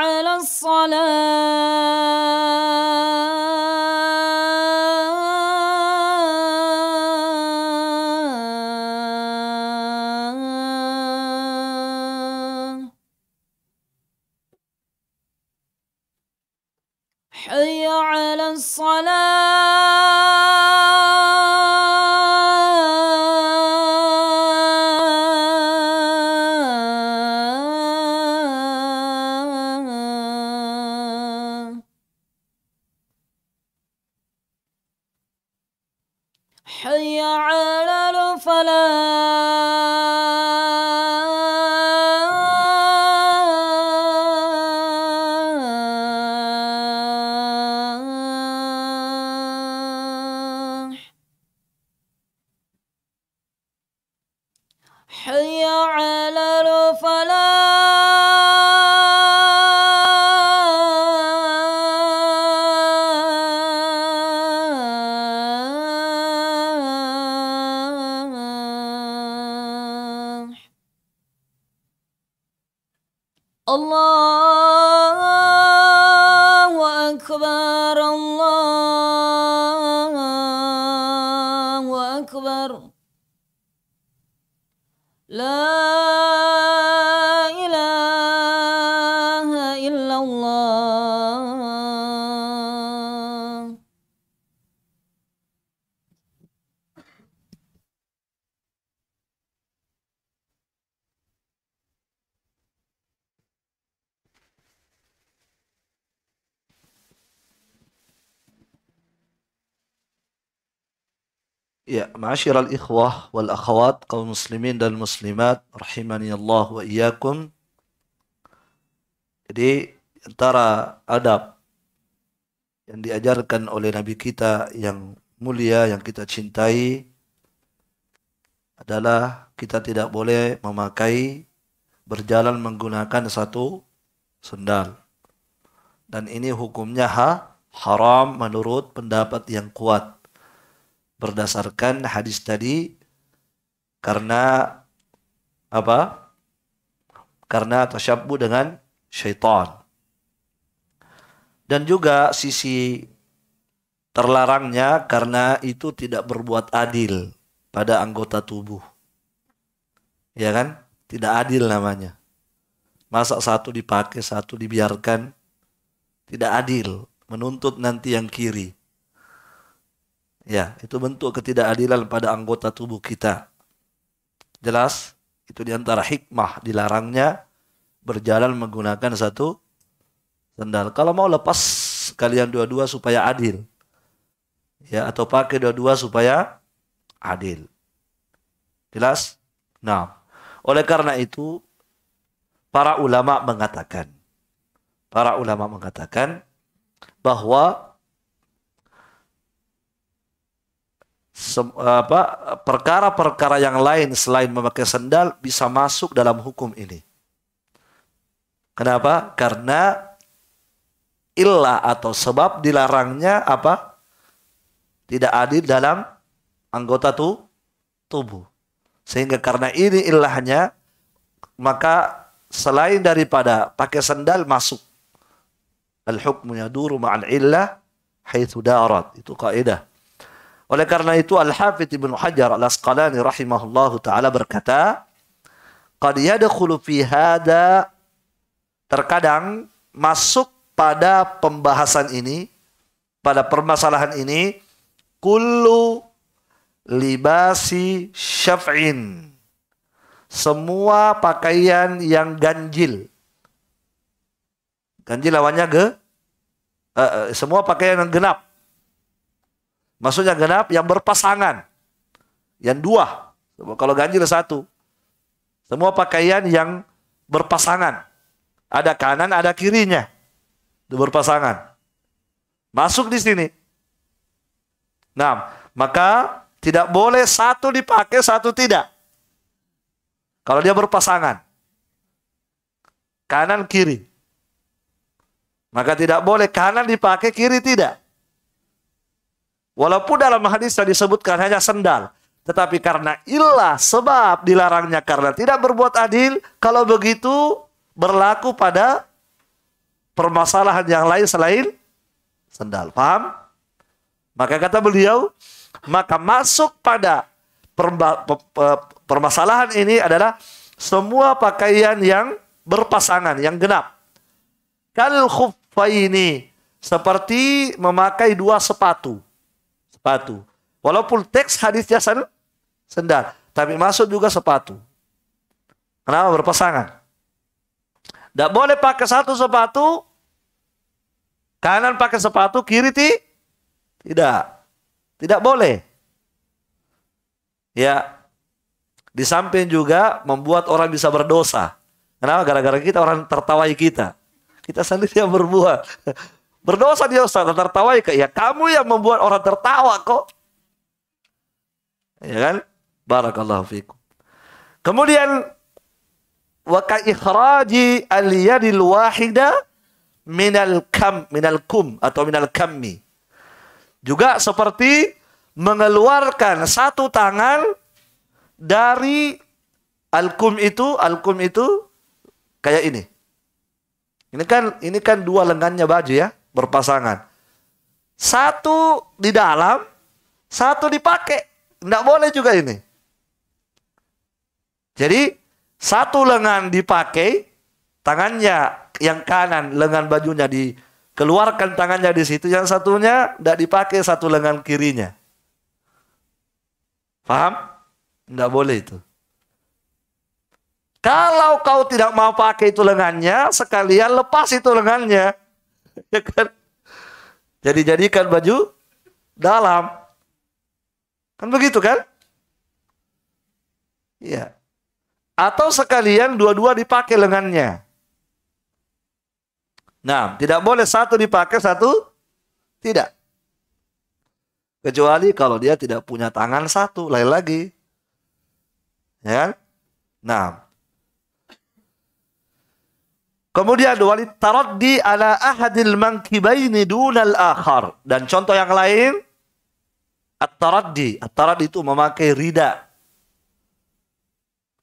على الصلاة al ikhwah wal akhawat kaum muslimin dan muslimat rahimani Allah wa iyyakum. Jadi antara adab yang diajarkan oleh nabi kita yang mulia yang kita cintai adalah kita tidak boleh memakai berjalan menggunakan satu sendal. Dan ini hukumnya ha, haram menurut pendapat yang kuat berdasarkan hadis tadi karena apa? Karena tasyabbu dengan syaitan. Dan juga sisi terlarangnya karena itu tidak berbuat adil pada anggota tubuh. Ya kan? Tidak adil namanya. Masa satu dipakai, satu dibiarkan. Tidak adil. Menuntut nanti yang kiri. Ya, itu bentuk ketidakadilan pada anggota tubuh kita. Jelas, itu diantara hikmah dilarangnya berjalan menggunakan satu sendal. Kalau mau lepas kalian dua-dua supaya adil. Ya, atau pakai dua-dua supaya adil. Jelas? Nah, oleh karena itu para ulama mengatakan para ulama mengatakan bahwa perkara-perkara yang lain selain memakai sendal bisa masuk dalam hukum ini. Kenapa? Karena illah atau sebab dilarangnya apa? Tidak adil dalam anggota tu, tubuh. Sehingga karena ini illahnya maka selain daripada pakai sendal masuk. Al-hukmu yaduru ma'al illah haithu darat. Itu kaidah. Oleh karena itu Al-Hafidh Ibn Hajar Al-Asqalani rahimahullah taala berkata, "Qad yadakhulu fi hada terkadang masuk pada pembahasan ini, pada permasalahan ini kullu libasi syaf'in." Semua pakaian yang ganjil. Ganjil lawannya ge uh, semua pakaian yang genap Maksudnya genap yang berpasangan. Yang dua. Kalau ganjil satu. Semua pakaian yang berpasangan. Ada kanan, ada kirinya. Itu berpasangan. Masuk di sini. Nah, maka tidak boleh satu dipakai, satu tidak. Kalau dia berpasangan. Kanan, kiri. Maka tidak boleh kanan dipakai, kiri tidak. Walaupun dalam hadis yang disebutkan hanya sendal. Tetapi karena ilah sebab dilarangnya karena tidak berbuat adil. Kalau begitu berlaku pada permasalahan yang lain selain sendal. Paham? Maka kata beliau, maka masuk pada permasalahan ini adalah semua pakaian yang berpasangan, yang genap. Kal ini seperti memakai dua sepatu sepatu. Walaupun teks hadisnya sendal, tapi masuk juga sepatu. Kenapa berpasangan? Tidak boleh pakai satu sepatu, kanan pakai sepatu, kiri ti? tidak. Tidak boleh. Ya, di samping juga membuat orang bisa berdosa. Kenapa? Gara-gara kita orang tertawai kita. Kita sendiri yang berbuat. Berdosa dia Ustaz, tertawai ya, ke. Ya kamu yang membuat orang tertawa kok. Ya kan? Barakallahu fikum. Kemudian wa ka ikhraji al yadil wahida minal kam minal kum atau minal kammi. Juga seperti mengeluarkan satu tangan dari alkum itu, alkum itu kayak ini. Ini kan ini kan dua lengannya baju ya berpasangan. Satu di dalam, satu dipakai. Tidak boleh juga ini. Jadi satu lengan dipakai, tangannya yang kanan lengan bajunya dikeluarkan tangannya di situ, yang satunya tidak dipakai satu lengan kirinya. Paham? Tidak boleh itu. Kalau kau tidak mau pakai itu lengannya, sekalian lepas itu lengannya. (laughs) ya kan? Jadi jadikan baju dalam. Kan begitu kan? Iya. Atau sekalian dua-dua dipakai lengannya. Nah, tidak boleh satu dipakai, satu tidak. Kecuali kalau dia tidak punya tangan satu, lain lagi. Ya kan? Nah, Kemudian walid taraddi ala ahadil mankibaini dunal akhar. Dan contoh yang lain at di At-taraddi itu memakai rida.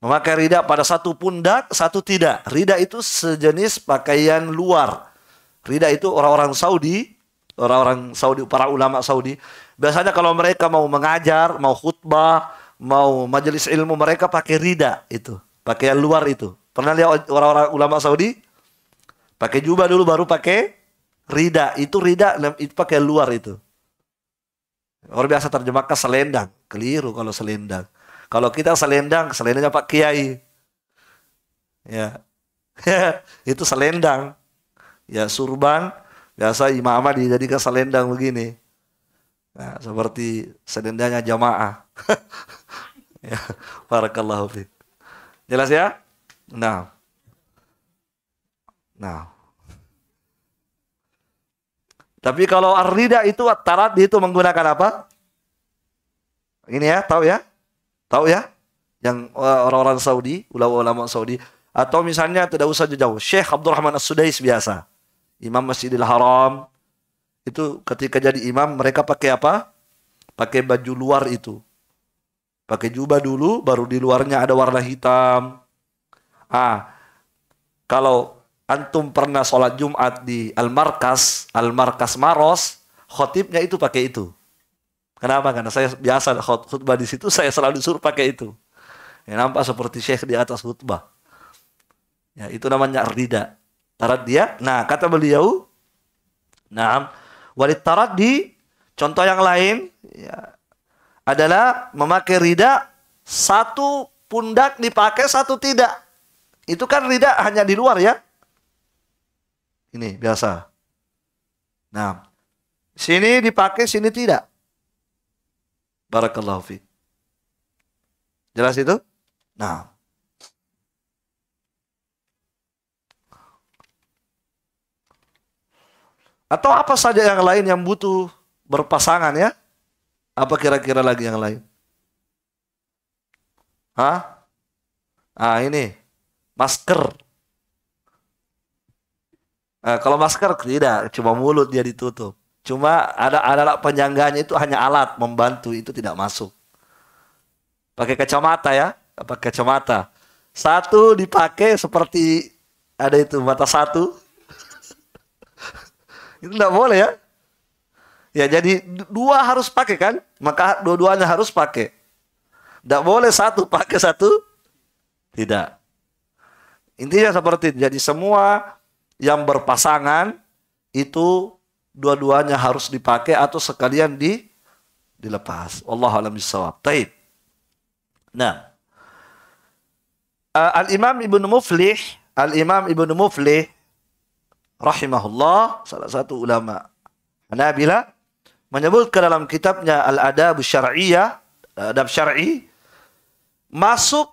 Memakai rida pada satu pundak, satu tidak. Rida itu sejenis pakaian luar. Rida itu orang-orang Saudi, orang-orang Saudi, para ulama Saudi. Biasanya kalau mereka mau mengajar, mau khutbah, mau majelis ilmu, mereka pakai rida itu. Pakaian luar itu. Pernah lihat orang-orang ulama Saudi? Pakai jubah dulu baru pakai rida. Itu rida itu pakai luar itu. Orang biasa terjemahkan selendang. Keliru kalau selendang. Kalau kita selendang, selendangnya Pak Kiai. Ya. (laughs) itu selendang. Ya surban biasa imamah dijadikan selendang begini. Nah, seperti selendangnya jamaah. (laughs) ya, barakallahu fiik. Jelas ya? Nah. Nah. Tapi kalau arida itu taradi itu menggunakan apa? Ini ya, tahu ya? Tahu ya? Yang eh, orang-orang Saudi, ulama-ulama Saudi atau misalnya tidak usah jauh-jauh, Syekh Abdurrahman As-Sudais biasa. Imam Masjidil Haram itu ketika jadi imam mereka pakai apa? Pakai baju luar itu. Pakai jubah dulu baru di luarnya ada warna hitam. Ah, kalau antum pernah sholat Jumat di Al-Markas, Al-Markas Maros, khotibnya itu pakai itu. Kenapa? Karena saya biasa khutbah di situ, (laughs) saya selalu suruh pakai itu. Ya, nampak seperti syekh di atas khutbah. Ya, itu namanya rida. dia. Nah, kata beliau, nah, walid di contoh yang lain, ya, adalah memakai rida satu pundak dipakai satu tidak. Itu kan rida hanya di luar ya. Ini biasa. Nah, sini dipakai, sini tidak. Barakallahu fi. Jelas itu? Nah. Atau apa saja yang lain yang butuh berpasangan ya? Apa kira-kira lagi yang lain? Hah? Ah ini masker. Nah, kalau masker tidak, cuma mulut dia ditutup. Cuma ada adalah penyangganya itu hanya alat membantu itu tidak masuk. Pakai kacamata ya, pakai kacamata. Satu dipakai seperti ada itu mata satu. (laughs) itu tidak boleh ya. Ya jadi dua harus pakai kan? Maka dua-duanya harus pakai. Tidak boleh satu pakai satu. Tidak. Intinya seperti itu. Jadi semua yang berpasangan itu dua-duanya harus dipakai atau sekalian di dilepas. Allah alam bisawab. Taib. Nah, uh, eh, Al Imam Ibnu Muflih, Al Imam Ibnu Muflih rahimahullah salah satu ulama menyebut ke dalam kitabnya Al Adab Syariah, Adab Syar'i masuk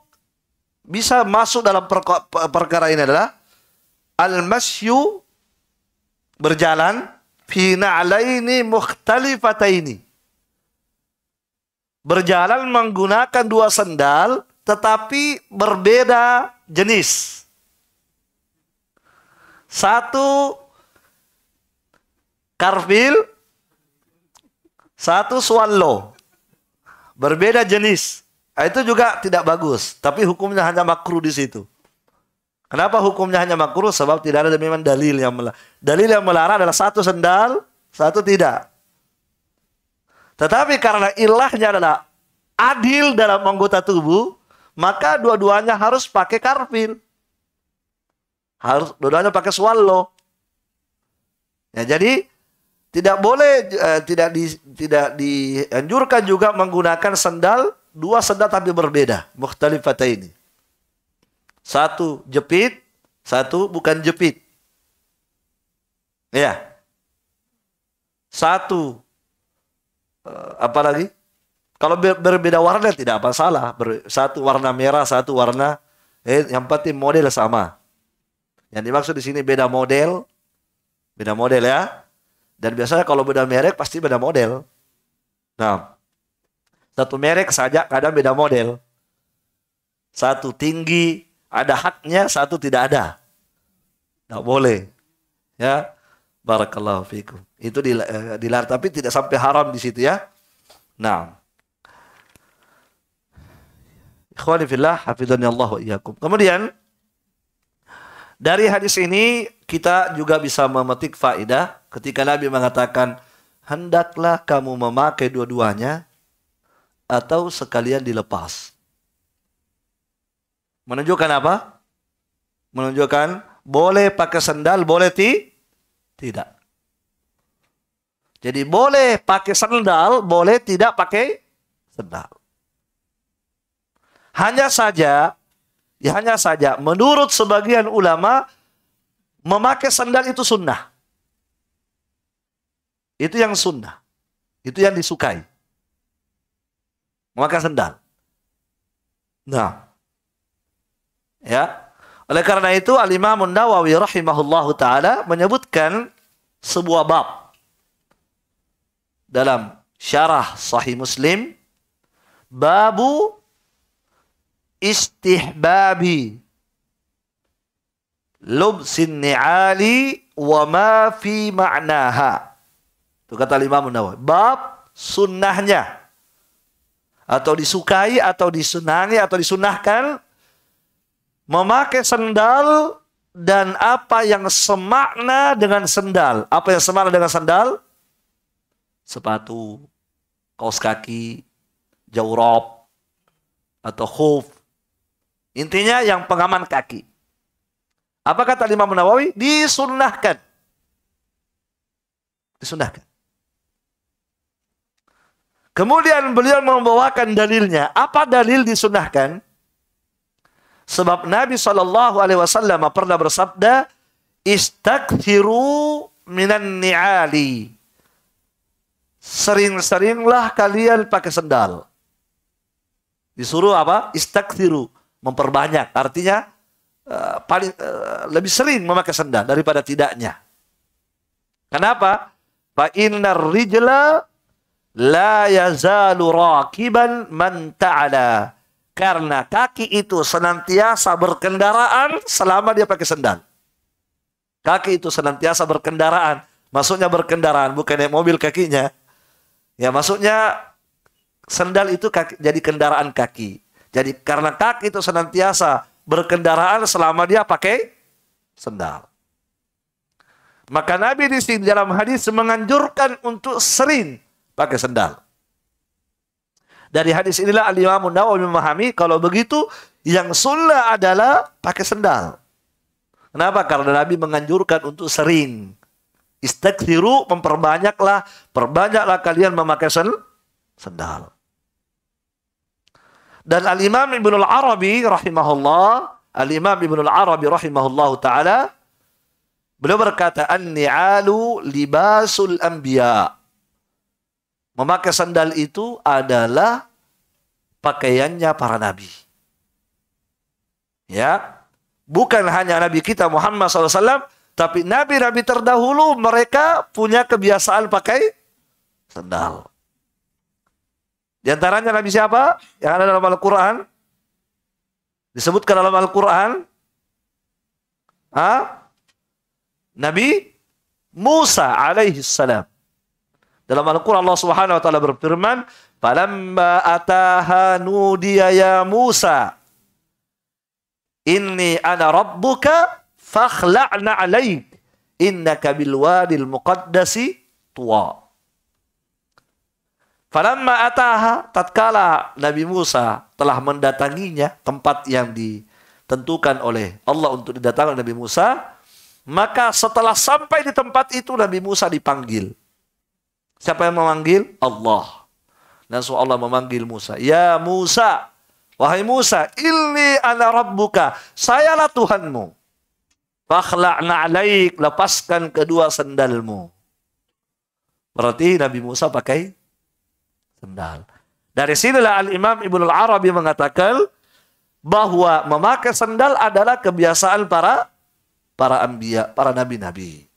bisa masuk dalam perkara ini adalah Al-masyu berjalan fi na'laini mukhtalifataini. Berjalan menggunakan dua sendal tetapi berbeda jenis. Satu karfil, satu swallow. Berbeda jenis. Nah, itu juga tidak bagus, tapi hukumnya hanya makruh di situ. Kenapa hukumnya hanya makruh? Sebab tidak ada memang dalil yang melarang. Dalil yang melarang adalah satu sendal, satu tidak. Tetapi karena ilahnya adalah adil dalam anggota tubuh, maka dua-duanya harus pakai karfil. Harus dua-duanya pakai swallow. Ya, jadi tidak boleh eh, tidak di, tidak dianjurkan juga menggunakan sendal dua sendal tapi berbeda, mukhtalifata ini. Satu jepit, satu bukan jepit. Ya. Satu eh, apa lagi? Kalau berbeda warna tidak apa salah Satu warna merah, satu warna eh yang penting model sama. Yang dimaksud di sini beda model, beda model ya. Dan biasanya kalau beda merek pasti beda model. Nah, satu merek saja kadang beda model. Satu tinggi, ada haknya, satu tidak ada. Tidak boleh. Ya. Barakallahu fikum. Itu eh, dilarang, tapi tidak sampai haram di situ ya. Nah. Ikhwani fillah, Kemudian, dari hadis ini kita juga bisa memetik faedah ketika Nabi mengatakan, hendaklah kamu memakai dua-duanya atau sekalian dilepas. Menunjukkan apa? Menunjukkan boleh pakai sendal, boleh ti? tidak. Jadi boleh pakai sendal, boleh tidak pakai sendal. Hanya saja, ya hanya saja, menurut sebagian ulama, memakai sendal itu sunnah. Itu yang sunnah. Itu yang disukai. Memakai sendal. Nah, Ya. Oleh karena itu Al-Imam Nawawi rahimahullahu taala menyebutkan sebuah bab dalam syarah Sahih Muslim babu istihbabi lubsin ni'ali wa ma fi ma'naha. Itu kata Imam Nawawi. Bab sunnahnya atau disukai atau disunangi, atau disunahkan memakai sendal dan apa yang semakna dengan sendal. Apa yang semakna dengan sendal? Sepatu, kaos kaki, jaurop, atau khuf. Intinya yang pengaman kaki. Apa kata Imam Nawawi? Disunnahkan. Disunnahkan. Kemudian beliau membawakan dalilnya. Apa dalil disunahkan? Sebab Nabi Shallallahu Alaihi Wasallam pernah bersabda, istakthiru minan ni'ali. Sering-seringlah kalian pakai sendal. Disuruh apa? Istakthiru. Memperbanyak. Artinya eh, paling eh, lebih sering memakai sendal daripada tidaknya. Kenapa? Fa innar rijla la yazalu raqiban man ta'ala karena kaki itu senantiasa berkendaraan selama dia pakai sendal. Kaki itu senantiasa berkendaraan. Maksudnya berkendaraan, bukan naik mobil kakinya. Ya maksudnya sendal itu kaki, jadi kendaraan kaki. Jadi karena kaki itu senantiasa berkendaraan selama dia pakai sendal. Maka Nabi di sini dalam hadis menganjurkan untuk sering pakai sendal. Dari hadis inilah Al-Imam Nawawi memahami kalau begitu yang sunnah adalah pakai sendal. Kenapa? Karena Nabi menganjurkan untuk sering. Istakthiru memperbanyaklah, perbanyaklah kalian memakai sendal. Dan Al-Imam Ibnu Al-Arabi rahimahullah, Al-Imam Ibnu Al-Arabi rahimahullah taala beliau berkata an-ni'alu libasul anbiya' Memakai sandal itu adalah pakaiannya para nabi. Ya, bukan hanya nabi kita Muhammad SAW, tapi nabi-nabi terdahulu mereka punya kebiasaan pakai sandal. Di antaranya nabi siapa yang ada dalam Al-Quran? Disebutkan dalam Al-Quran. Nabi Musa alaihissalam. Dalam Al-Qur'an Allah Subhanahu wa taala berfirman, "Falamma ataha nudiya ya Musa, inni ana rabbuka fakhla'na 'alaik, innaka bil wadil muqaddasi tuwa." Falamma ataha tatkala Nabi Musa telah mendatanginya tempat yang ditentukan oleh Allah untuk didatangkan Nabi Musa, maka setelah sampai di tempat itu Nabi Musa dipanggil. Siapa yang memanggil? Allah. Dan so Allah memanggil Musa. Ya Musa. Wahai Musa. Inni ana rabbuka. Sayalah Tuhanmu. Fakhla'na alaik. Lepaskan kedua sendalmu. Berarti Nabi Musa pakai sendal. Dari sinilah Al-Imam Ibnu Al-Arabi mengatakan bahwa memakai sendal adalah kebiasaan para para ambiya, para nabi-nabi.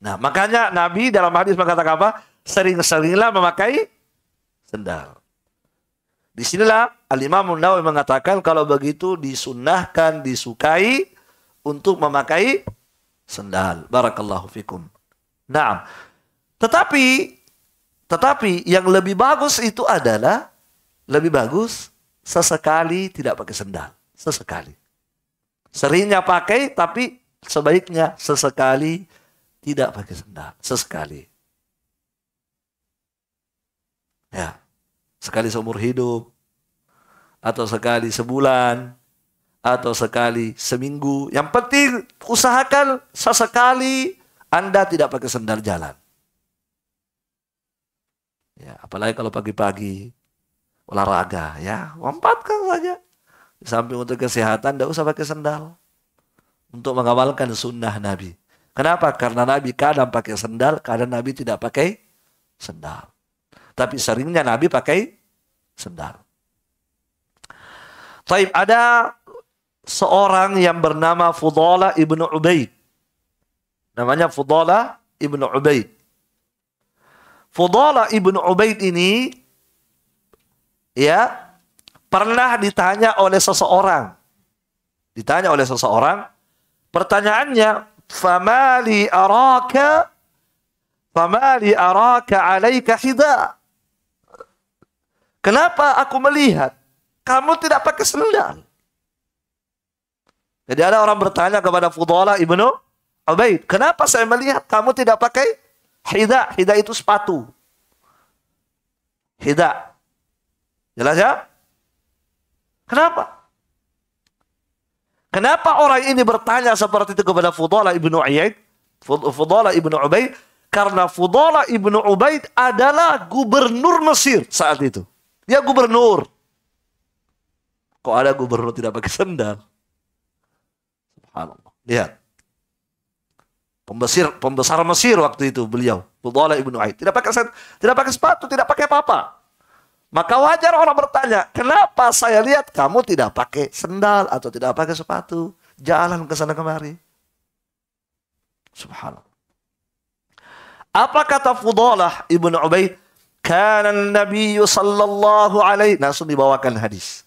Nah, makanya Nabi dalam hadis mengatakan apa? Sering-seringlah memakai sendal. Di sinilah Al-Imam Nawawi mengatakan kalau begitu disunnahkan, disukai untuk memakai sendal. Barakallahu fikum. Nah, tetapi tetapi yang lebih bagus itu adalah lebih bagus sesekali tidak pakai sendal, sesekali. Seringnya pakai tapi sebaiknya sesekali tidak pakai sendal. Sesekali. Ya. Sekali seumur hidup. Atau sekali sebulan. Atau sekali seminggu. Yang penting usahakan sesekali Anda tidak pakai sendal jalan. Ya, apalagi kalau pagi-pagi olahraga ya, lompatkan saja. Di samping untuk kesehatan, tidak usah pakai sendal. Untuk mengamalkan sunnah Nabi Kenapa? Karena Nabi kadang pakai sendal, kadang Nabi tidak pakai sendal. Tapi seringnya Nabi pakai sendal. Taib ada seorang yang bernama Fudola ibnu Ubaid. Namanya Fudola ibnu Ubaid. Fudola ibnu Ubaid ini ya pernah ditanya oleh seseorang. Ditanya oleh seseorang, pertanyaannya famali araka famali araka alaika hida kenapa aku melihat kamu tidak pakai sendal jadi ada orang bertanya kepada Fudola Ibnu Ubaid, kenapa saya melihat kamu tidak pakai hida? Hida itu sepatu. Hida. Jelas ya? Kenapa? Kenapa orang ini bertanya seperti itu kepada Fudala ibnu Uyaid? Fudala ibnu Ubaid? Karena Fudala ibnu Ubaid adalah gubernur Mesir saat itu. Dia ya, gubernur. Kok ada gubernur tidak pakai sendal? Subhanallah. Lihat. Pembesir, pembesar Mesir waktu itu beliau. Fudala ibnu Ubaid. Tidak pakai sendal, tidak pakai sepatu, tidak pakai apa-apa. Maka wajar orang bertanya, kenapa saya lihat kamu tidak pakai sendal atau tidak pakai sepatu? Jalan ke sana kemari. Subhanallah. Apa kata Fudalah Ibnu Ubaid? Kana Nabi sallallahu alaihi Wasallam nah, dibawakan hadis.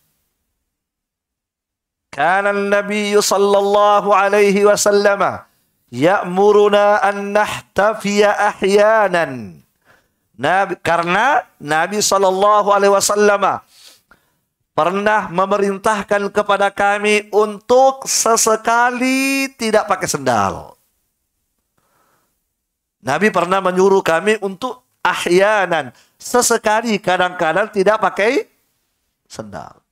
Kana Nabi sallallahu alaihi wasallam ya'muruna an nahtafiya ahyanan Nabi, karena Nabi Shallallahu Alaihi Wasallam pernah memerintahkan kepada kami untuk sesekali tidak pakai sendal. Nabi pernah menyuruh kami untuk ahyanan sesekali kadang-kadang tidak pakai sendal.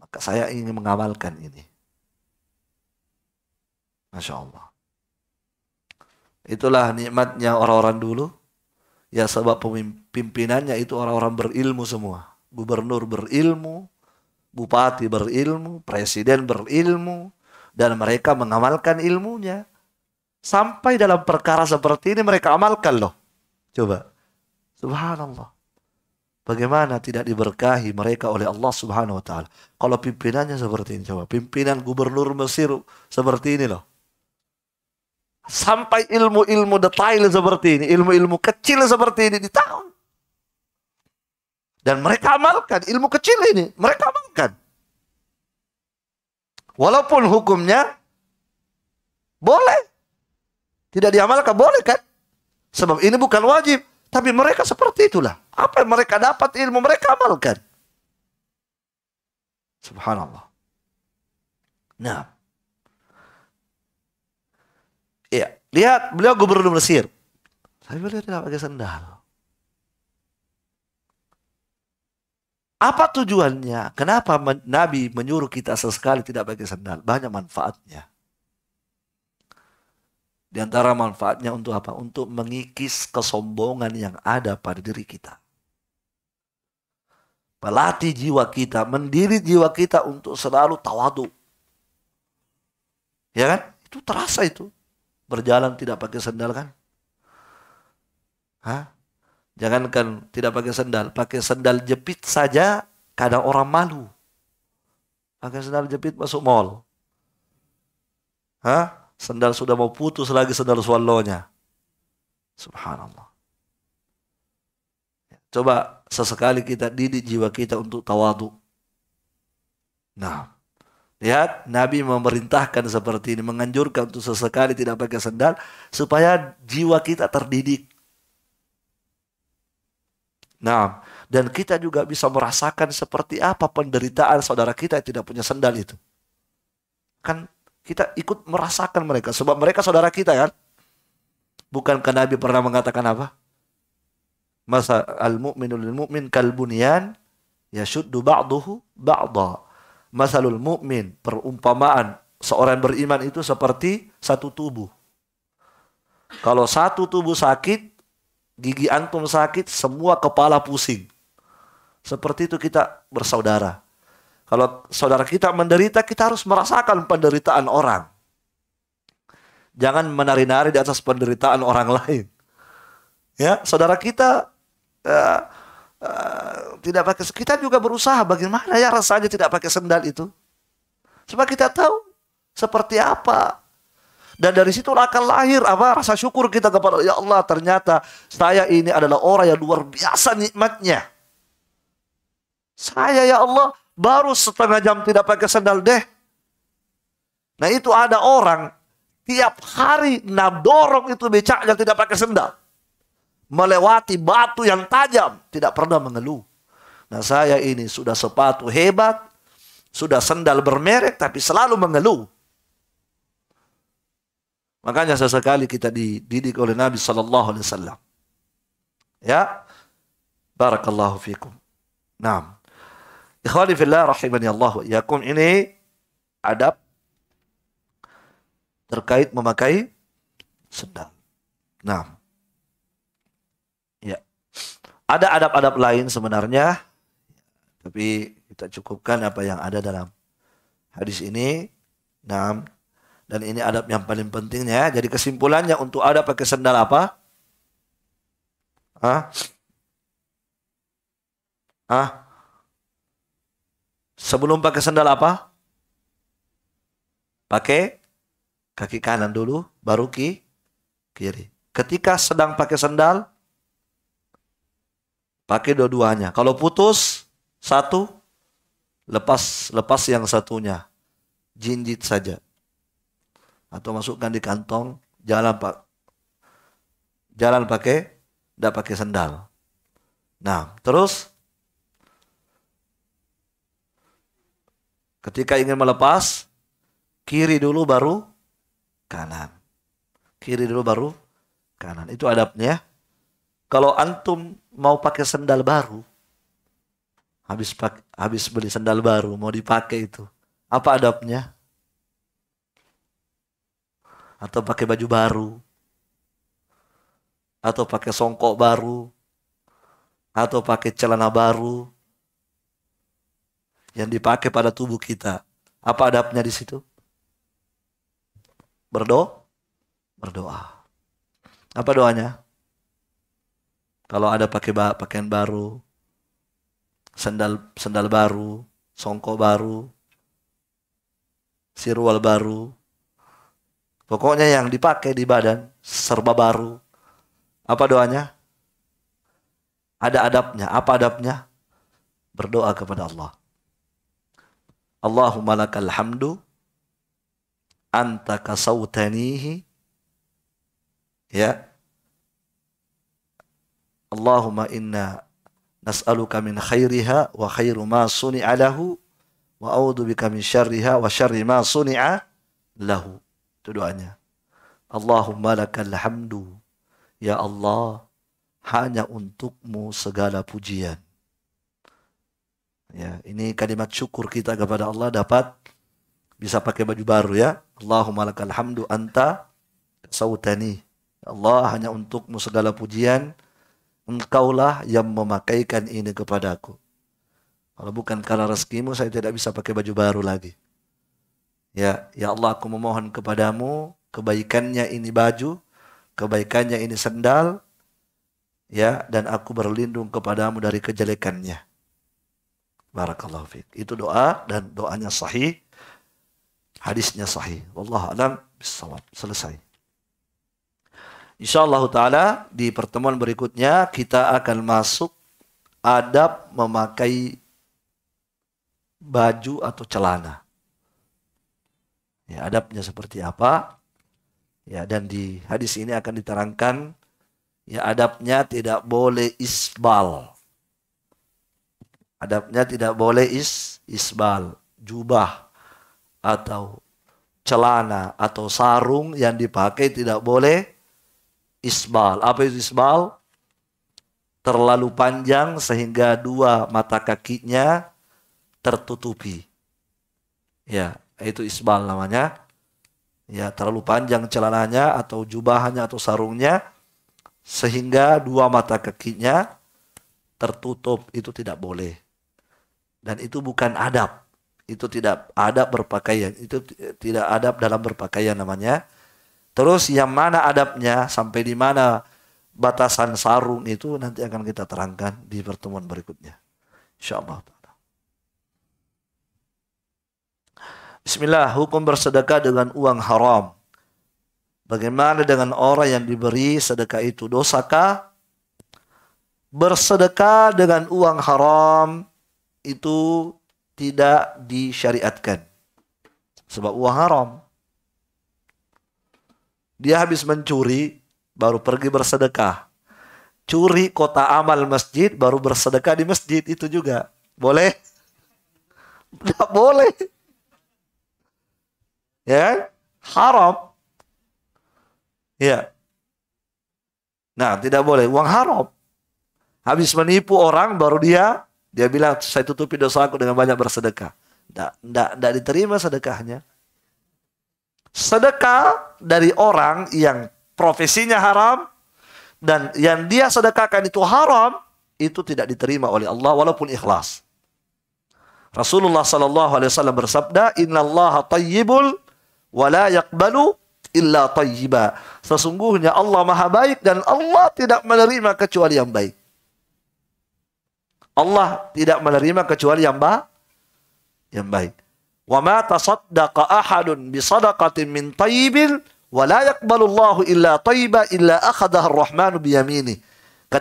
Maka saya ingin mengamalkan ini. Masya Allah. Itulah nikmatnya orang-orang dulu ya sebab pimpinannya itu orang-orang berilmu semua. Gubernur berilmu, bupati berilmu, presiden berilmu, dan mereka mengamalkan ilmunya. Sampai dalam perkara seperti ini mereka amalkan loh. Coba. Subhanallah. Bagaimana tidak diberkahi mereka oleh Allah Subhanahu wa taala. Kalau pimpinannya seperti ini coba, pimpinan gubernur Mesir seperti ini loh. Sampai ilmu-ilmu detail seperti ini, ilmu-ilmu kecil seperti ini ditahu. Dan mereka amalkan ilmu kecil ini, mereka amalkan. Walaupun hukumnya boleh. Tidak diamalkan boleh kan? Sebab ini bukan wajib. Tapi mereka seperti itulah. Apa yang mereka dapat ilmu mereka amalkan. Subhanallah. Nah. Iya, lihat beliau gubernur Mesir. Tapi beliau tidak pakai sendal. Apa tujuannya? Kenapa Nabi menyuruh kita sesekali tidak pakai sendal? Banyak manfaatnya. Di antara manfaatnya untuk apa? Untuk mengikis kesombongan yang ada pada diri kita. Melatih jiwa kita, mendiri jiwa kita untuk selalu tawadu. Ya kan? Itu terasa itu berjalan tidak pakai sendal kan? Hah? Jangankan tidak pakai sendal, pakai sendal jepit saja kadang orang malu. Pakai sendal jepit masuk mall. Hah? Sendal sudah mau putus lagi sendal swallonya. Subhanallah. Coba sesekali kita didik jiwa kita untuk tawadu. Nah, Lihat, Nabi memerintahkan seperti ini, menganjurkan untuk sesekali tidak pakai sendal, supaya jiwa kita terdidik. Nah, dan kita juga bisa merasakan seperti apa penderitaan saudara kita yang tidak punya sendal itu. Kan kita ikut merasakan mereka, sebab mereka saudara kita kan. Bukankah Nabi pernah mengatakan apa? Masa al-mu'minul mu'min ya yashuddu ba'duhu ba'da Masalul mukmin perumpamaan seorang beriman itu seperti satu tubuh. Kalau satu tubuh sakit, gigi antum sakit, semua kepala pusing. Seperti itu kita bersaudara. Kalau saudara kita menderita, kita harus merasakan penderitaan orang. Jangan menari-nari di atas penderitaan orang (laughs) lain. Ya, saudara kita eh, Eh, tidak pakai kita juga berusaha bagaimana ya rasanya tidak pakai sendal itu supaya kita tahu seperti apa dan dari situ akan lahir apa rasa syukur kita kepada ya Allah ternyata saya ini adalah orang yang luar biasa nikmatnya. Saya ya Allah baru setengah jam tidak pakai sendal deh. Nah itu ada orang tiap hari nadorong itu becaknya tidak pakai sendal melewati batu yang tajam, tidak pernah mengeluh. Nah saya ini sudah sepatu hebat, sudah sendal bermerek, tapi selalu mengeluh. Makanya sesekali kita dididik oleh Nabi Sallallahu Alaihi Wasallam. Ya, barakallahu fikum. Nah, ikhwani fillah rahimani Allah ya iyakum ini adab terkait memakai sendal. Nah, ada adab-adab lain sebenarnya, tapi kita cukupkan apa yang ada dalam hadis ini. Nah, dan ini adab yang paling pentingnya. Jadi kesimpulannya untuk ada pakai sendal apa? Ah, ah. Sebelum pakai sendal apa? Pakai kaki kanan dulu, baru ki kiri. Ketika sedang pakai sendal, Pakai dua-duanya. Kalau putus satu, lepas lepas yang satunya. Jinjit saja. Atau masukkan di kantong, jalan pak jalan pakai tidak pakai sendal. Nah, terus ketika ingin melepas kiri dulu baru kanan. Kiri dulu baru kanan. Itu adabnya. Kalau antum mau pakai sendal baru. Habis pakai, habis beli sendal baru mau dipakai itu. Apa adabnya? Atau pakai baju baru? Atau pakai songkok baru? Atau pakai celana baru? Yang dipakai pada tubuh kita. Apa adabnya di situ? Berdoa? Berdoa. Apa doanya? Kalau ada pakai pakaian baru, sendal sendal baru, songkok baru, sirwal baru. Pokoknya yang dipakai di badan serba baru. Apa doanya? Ada adabnya. Apa adabnya? Berdoa kepada Allah. Allahumma lakal hamdu anta kasautanihi ya Allahumma inna nas'aluka min khairiha wa khairu ma suni'a lahu wa a'udzu bika min syarriha wa syarri ma suni'a lahu. Itu doanya. Allahumma lakal hamdu. Ya Allah, hanya untukmu segala pujian. Ya, ini kalimat syukur kita kepada Allah dapat bisa pakai baju baru ya. Allahumma lakal hamdu anta sautani. Ya Allah, hanya untukmu segala pujian engkaulah yang memakaikan ini kepadaku. Kalau bukan karena rezekimu, saya tidak bisa pakai baju baru lagi. Ya, ya Allah aku memohon kepadamu, kebaikannya ini baju, kebaikannya ini sendal, ya, dan aku berlindung kepadamu dari kejelekannya. Barakallahu fiik. Itu doa dan doanya sahih. Hadisnya sahih. Wallahu alam Selesai. Insyaallah taala di pertemuan berikutnya kita akan masuk adab memakai baju atau celana. Ya, adabnya seperti apa? Ya, dan di hadis ini akan diterangkan ya adabnya tidak boleh isbal. Adabnya tidak boleh is isbal, jubah atau celana atau sarung yang dipakai tidak boleh isbal. Apa itu isbal? Terlalu panjang sehingga dua mata kakinya tertutupi. Ya, itu isbal namanya. Ya, terlalu panjang celananya atau jubahnya atau sarungnya sehingga dua mata kakinya tertutup itu tidak boleh. Dan itu bukan adab. Itu tidak adab berpakaian. Itu tidak adab dalam berpakaian namanya Terus yang mana adabnya sampai di mana batasan sarung itu nanti akan kita terangkan di pertemuan berikutnya. Insyaallah. Bismillah, hukum bersedekah dengan uang haram. Bagaimana dengan orang yang diberi sedekah itu? Dosakah? Bersedekah dengan uang haram itu tidak disyariatkan. Sebab uang haram. Dia habis mencuri, baru pergi bersedekah. Curi kota amal masjid, baru bersedekah di masjid. Itu juga. Boleh? Tidak (laughs) boleh. Ya kan? Haram. Ya. Nah, tidak boleh. Uang haram. Habis menipu orang, baru dia, dia bilang, saya tutupi dosaku dengan banyak bersedekah. Tidak, tidak, tidak diterima sedekahnya. Sedekah dari orang yang profesinya haram dan yang dia sedekahkan itu haram itu tidak diterima oleh Allah walaupun ikhlas. Rasulullah sallallahu alaihi wasallam bersabda, "Innallaha thayyibul wa la yaqbalu illa ta'iba. Sesungguhnya Allah Maha baik dan Allah tidak menerima kecuali yang baik. Allah tidak menerima kecuali yang ba yang baik. Kata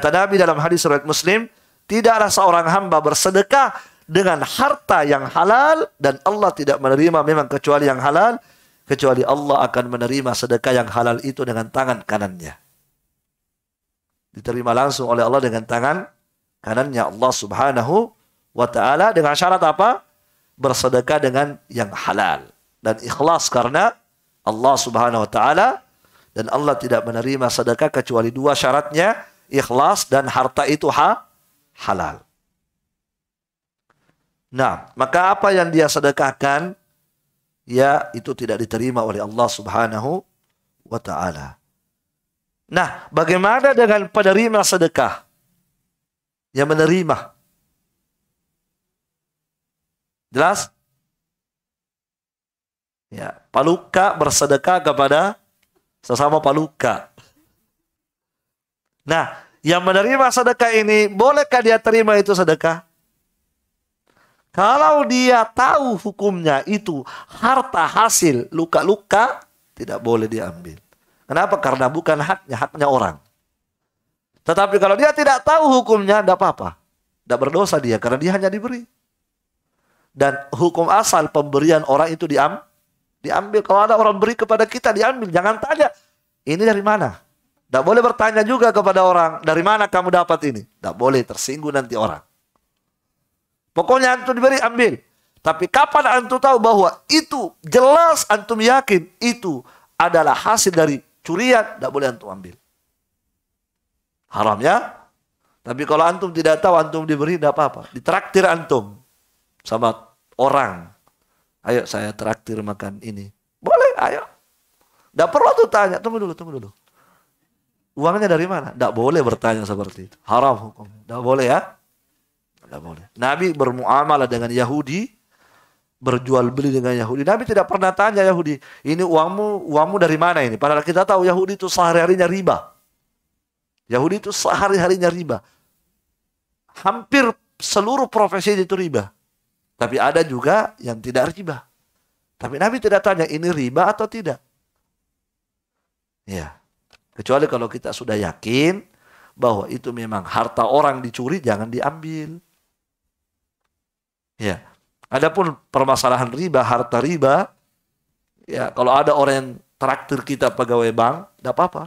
Nabi dalam hadis riwayat Muslim, tidaklah seorang hamba bersedekah dengan harta yang halal dan Allah tidak menerima memang kecuali yang halal kecuali Allah akan menerima sedekah yang halal itu dengan tangan kanannya. Diterima langsung oleh Allah dengan tangan kanannya Allah Subhanahu wa taala dengan syarat apa? bersedekah dengan yang halal dan ikhlas karena Allah Subhanahu wa taala dan Allah tidak menerima sedekah kecuali dua syaratnya ikhlas dan harta itu ha halal. Nah, maka apa yang dia sedekahkan ya itu tidak diterima oleh Allah Subhanahu wa taala. Nah, bagaimana dengan penerima sedekah? Yang menerima Jelas? Ya, paluka bersedekah kepada sesama paluka. Nah, yang menerima sedekah ini, bolehkah dia terima itu sedekah? Kalau dia tahu hukumnya itu harta hasil luka-luka, tidak boleh diambil. Kenapa? Karena bukan haknya, haknya orang. Tetapi kalau dia tidak tahu hukumnya, tidak apa-apa. Tidak berdosa dia, karena dia hanya diberi. Dan hukum asal pemberian orang itu diam, diambil. Kalau ada orang beri kepada kita diambil. Jangan tanya, ini dari mana? Tidak boleh bertanya juga kepada orang, dari mana kamu dapat ini? Tidak boleh tersinggung nanti orang. Pokoknya antum diberi, ambil. Tapi kapan antum tahu bahwa itu jelas antum yakin itu adalah hasil dari curian, tidak boleh antum ambil. Haram ya. Tapi kalau antum tidak tahu antum diberi, tidak apa-apa. Ditraktir antum sama orang. Ayo saya traktir makan ini. Boleh, ayo. Tidak perlu tuh tanya. Tunggu dulu, tunggu dulu. Uangnya dari mana? Tidak boleh bertanya seperti itu. Haram hukum. Tidak boleh ya. Tidak boleh. Nabi bermuamalah dengan Yahudi. Berjual beli dengan Yahudi. Nabi tidak pernah tanya Yahudi. Ini uangmu uangmu dari mana ini? Padahal kita tahu Yahudi itu sehari-harinya riba. Yahudi itu sehari-harinya riba. Hampir seluruh profesi itu riba. Tapi ada juga yang tidak riba. Tapi Nabi tidak tanya ini riba atau tidak. Ya. Kecuali kalau kita sudah yakin bahwa itu memang harta orang dicuri jangan diambil. Ya. Adapun permasalahan riba, harta riba, ya kalau ada orang yang traktir kita pegawai bank, tidak apa-apa.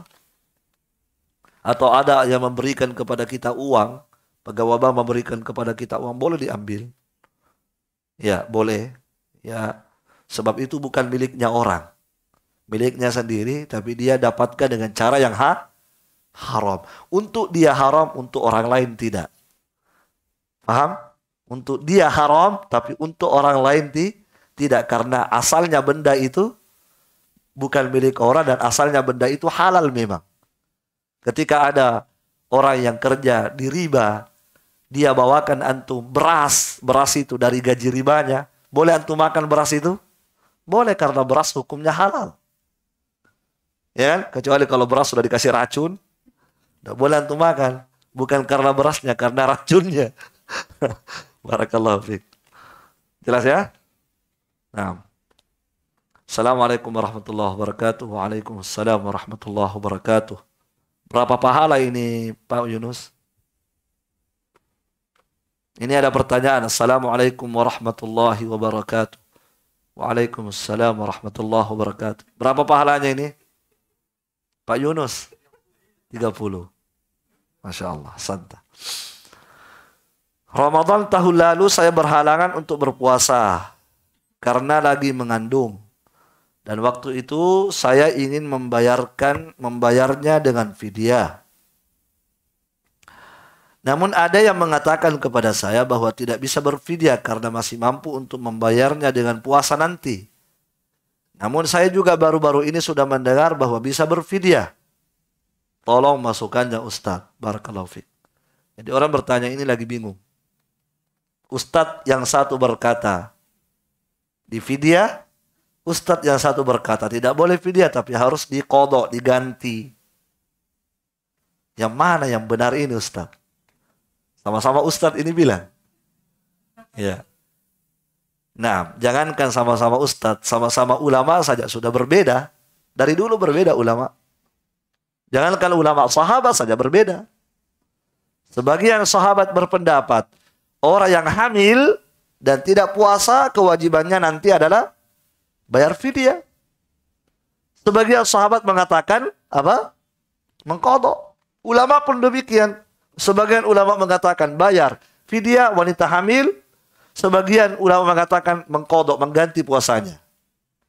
Atau ada yang memberikan kepada kita uang, pegawai bank memberikan kepada kita uang, boleh diambil. Ya, boleh. Ya, sebab itu bukan miliknya orang. Miliknya sendiri, tapi dia dapatkan dengan cara yang ha haram. Untuk dia haram, untuk orang lain tidak. Paham? Untuk dia haram, tapi untuk orang lain ti tidak. Karena asalnya benda itu bukan milik orang dan asalnya benda itu halal memang. Ketika ada orang yang kerja di riba, dia bawakan antum beras, beras itu dari gaji ribanya, boleh antum makan beras itu? Boleh karena beras hukumnya halal. Ya kan? Kecuali kalau beras sudah dikasih racun, tidak boleh antum makan. Bukan karena berasnya, karena (laughs) racunnya. Barakallahu fiq. Jelas ya? Nah. Assalamualaikum warahmatullahi wabarakatuh. Waalaikumsalam warahmatullahi wabarakatuh. Berapa pahala ini Pak Yunus? Ini ada pertanyaan. Assalamualaikum warahmatullahi wabarakatuh. Waalaikumsalam warahmatullahi wabarakatuh. Berapa pahalanya ini? Pak Yunus? 30. Masya Allah, santa. Ramadan tahun lalu saya berhalangan untuk berpuasa karena lagi mengandung. Dan waktu itu saya ingin membayarkan membayarnya dengan fidyah. Namun ada yang mengatakan kepada saya bahwa tidak bisa berfidyah karena masih mampu untuk membayarnya dengan puasa nanti. Namun saya juga baru-baru ini sudah mendengar bahwa bisa berfidyah. Tolong masukkannya Ustaz. Barakallahu Fik. Jadi orang bertanya ini lagi bingung. Ustadz yang satu berkata di fidyah, Ustadz yang satu berkata tidak boleh fidyah tapi harus dikodok, diganti. Yang mana yang benar ini Ustadz? Sama-sama ustadz ini bilang. Ya. Nah, jangankan sama-sama ustadz, sama-sama ulama saja sudah berbeda. Dari dulu berbeda ulama. Jangankan ulama sahabat saja berbeda. Sebagian sahabat berpendapat, orang yang hamil dan tidak puasa kewajibannya nanti adalah bayar fidyah. Sebagian sahabat mengatakan apa? Mengkodok. Ulama pun demikian. Sebagian ulama mengatakan bayar fidya wanita hamil. Sebagian ulama mengatakan mengkodok, mengganti puasanya.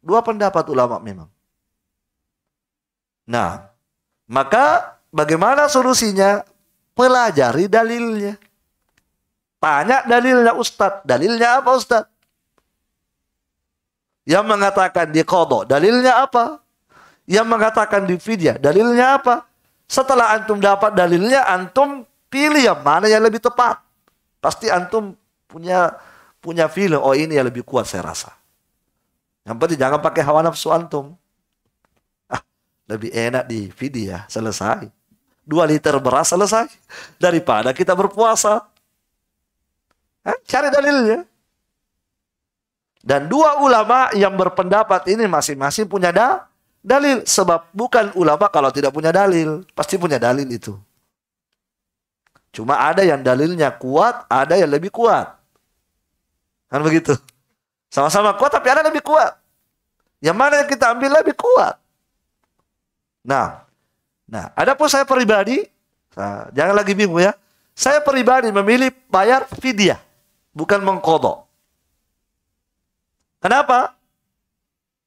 Dua pendapat ulama memang. Nah, maka bagaimana solusinya? Pelajari dalilnya. Tanya dalilnya Ustadz. Dalilnya apa Ustadz? Yang mengatakan di kodok, dalilnya apa? Yang mengatakan di fidya, dalilnya apa? Setelah antum dapat dalilnya, antum Pilih yang mana yang lebih tepat. Pasti antum punya punya feeling, oh ini yang lebih kuat saya rasa. Yang penting jangan pakai hawa nafsu antum. Ah, lebih enak di video ya, selesai. Dua liter beras selesai. Daripada kita berpuasa. Eh, cari dalilnya. Dan dua ulama yang berpendapat ini masing-masing punya da dalil. Sebab bukan ulama kalau tidak punya dalil. Pasti punya dalil itu. Cuma ada yang dalilnya kuat, ada yang lebih kuat. Kan begitu. Sama-sama kuat tapi ada yang lebih kuat. Yang mana yang kita ambil lebih kuat. Nah, nah, adapun saya pribadi, nah, jangan lagi bingung ya. Saya pribadi memilih bayar fidyah, bukan mengkodok. Kenapa?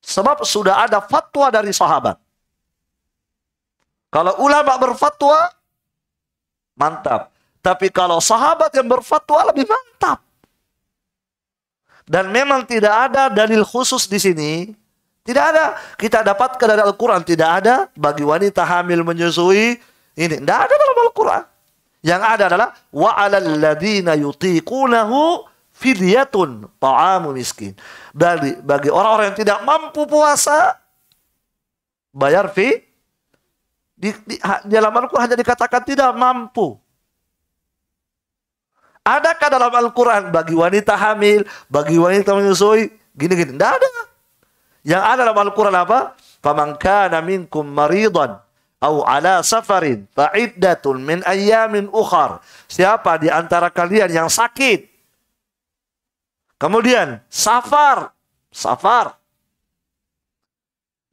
Sebab sudah ada fatwa dari sahabat. Kalau ulama berfatwa, mantap. Tapi kalau sahabat yang berfatwa lebih mantap. Dan memang tidak ada dalil khusus di sini. Tidak ada. Kita dapatkan dari Al-Quran. Tidak ada bagi wanita hamil menyusui. Ini. Tidak ada dalam Al-Quran. Yang ada adalah وَعَلَى الَّذِينَ يُطِيقُونَهُ fidyatun ta'amu miskin. Dari, bagi orang-orang yang tidak mampu puasa, bayar fi di, di, di Al-Quran hanya dikatakan tidak mampu. Adakah dalam Al-Quran bagi wanita hamil, bagi wanita menyusui, gini-gini? Tidak ada. Yang ada dalam Al-Quran apa? Faman kana minkum maridan au ala safarin fa'iddatun min ayyamin ukhar. Siapa di antara kalian yang sakit? Kemudian safar, safar.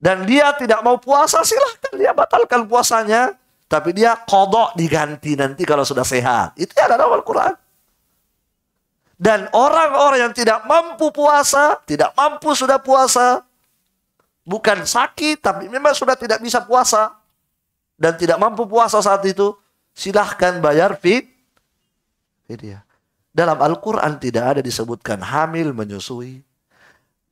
Dan dia tidak mau puasa, silahkan dia batalkan puasanya. Tapi dia kodok diganti nanti kalau sudah sehat. Itu ada dalam Al-Quran. Dan orang-orang yang tidak mampu puasa, tidak mampu sudah puasa, bukan sakit, tapi memang sudah tidak bisa puasa dan tidak mampu puasa saat itu, silahkan bayar fit. Dalam Al-Quran tidak ada disebutkan hamil menyusui.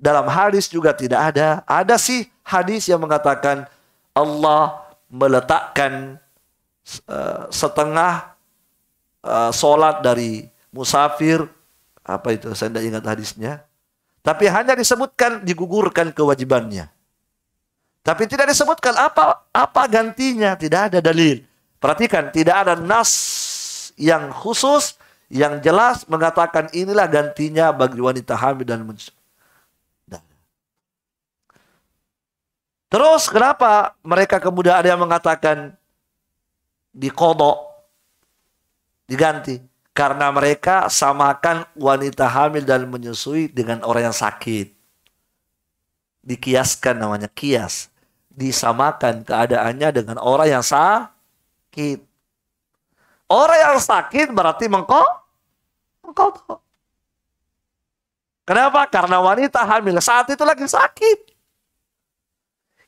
Dalam hadis juga tidak ada. Ada sih hadis yang mengatakan Allah meletakkan eh, setengah eh, solat dari musafir apa itu? Saya tidak ingat hadisnya. Tapi hanya disebutkan digugurkan kewajibannya. Tapi tidak disebutkan apa apa gantinya, tidak ada dalil. Perhatikan, tidak ada nas yang khusus yang jelas mengatakan inilah gantinya bagi wanita hamil dan menyusui. Nah. Terus kenapa mereka kemudian ada yang mengatakan dikodok, diganti? Karena mereka samakan wanita hamil dan menyusui dengan orang yang sakit. Dikiaskan namanya kias. Disamakan keadaannya dengan orang yang sakit. Orang yang sakit berarti mengkau mengkau Kenapa? Karena wanita hamil saat itu lagi sakit.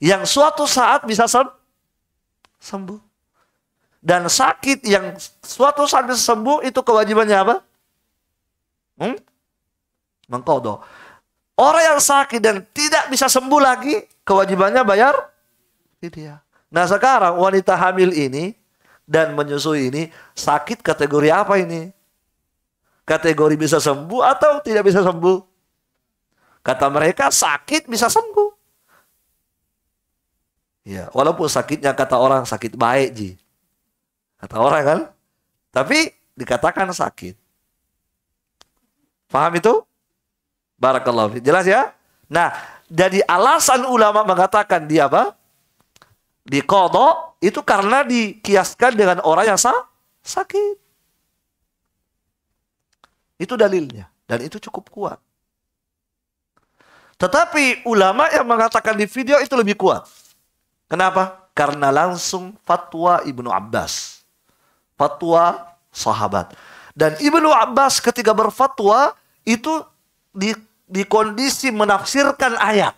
Yang suatu saat bisa sembuh dan sakit yang suatu saat bisa sembuh itu kewajibannya apa? Hmm? Mengkodo. Orang yang sakit dan tidak bisa sembuh lagi kewajibannya bayar dia. Nah sekarang wanita hamil ini dan menyusui ini sakit kategori apa ini? Kategori bisa sembuh atau tidak bisa sembuh? Kata mereka sakit bisa sembuh. Ya, walaupun sakitnya kata orang sakit baik, Ji. Kata orang kan. Tapi dikatakan sakit. Paham itu? Barakallahu. Jelas ya? Nah, jadi alasan ulama mengatakan dia apa? Di kodok itu karena dikiaskan dengan orang yang sa sakit. Itu dalilnya. Dan itu cukup kuat. Tetapi ulama yang mengatakan di video itu lebih kuat. Kenapa? Karena langsung fatwa Ibnu Abbas fatwa sahabat. Dan Ibnu Abbas ketika berfatwa itu di, di kondisi menafsirkan ayat.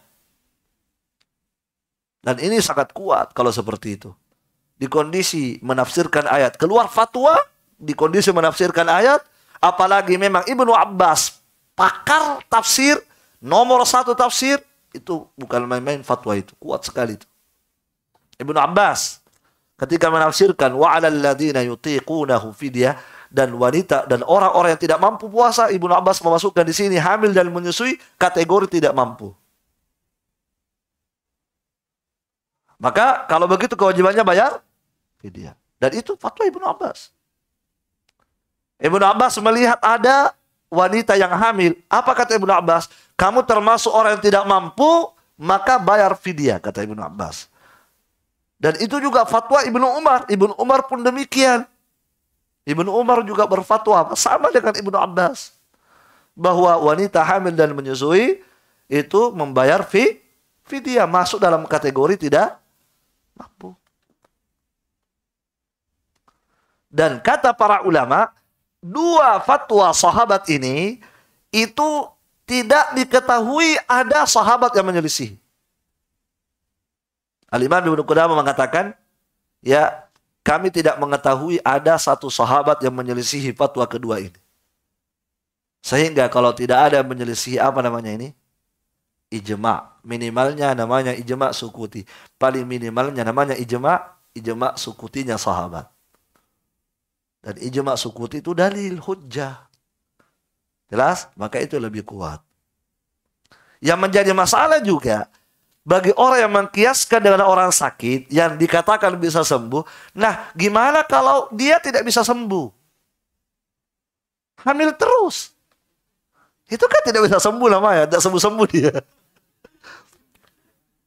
Dan ini sangat kuat kalau seperti itu. Di kondisi menafsirkan ayat. Keluar fatwa, di kondisi menafsirkan ayat. Apalagi memang Ibnu Abbas, pakar tafsir, nomor satu tafsir, itu bukan main-main fatwa itu. Kuat sekali itu. Ibnu Abbas, ketika menafsirkan wa 'alal ladzina yutiqunahu fidyah dan wanita dan orang-orang yang tidak mampu puasa Ibnu Abbas memasukkan di sini hamil dan menyusui kategori tidak mampu. Maka kalau begitu kewajibannya bayar fidyah. Dan itu fatwa Ibnu Abbas. Ibnu Abbas melihat ada wanita yang hamil. Apa kata Ibnu Abbas? Kamu termasuk orang yang tidak mampu, maka bayar fidyah, kata Ibnu Abbas. Dan itu juga fatwa Ibnu Umar. Ibnu Umar pun demikian. Ibnu Umar juga berfatwa sama dengan Ibnu Abbas bahwa wanita hamil dan menyusui itu membayar fi fidyah masuk dalam kategori tidak mampu. Dan kata para ulama, dua fatwa sahabat ini itu tidak diketahui ada sahabat yang menyelisih. Al-Imam Ibnu Qudama mengatakan, ya kami tidak mengetahui ada satu sahabat yang menyelisihi fatwa kedua ini. Sehingga kalau tidak ada yang menyelisihi apa namanya ini? Ijma. Minimalnya namanya ijma sukuti. Paling minimalnya namanya ijma, ijma sukutinya sahabat. Dan ijma sukuti itu dalil hujjah. Jelas? Maka itu lebih kuat. Yang menjadi masalah juga, bagi orang yang mengkiaskan dengan orang sakit yang dikatakan bisa sembuh. Nah, gimana kalau dia tidak bisa sembuh? Hamil terus. Itu kan tidak bisa sembuh namanya, tidak sembuh-sembuh dia.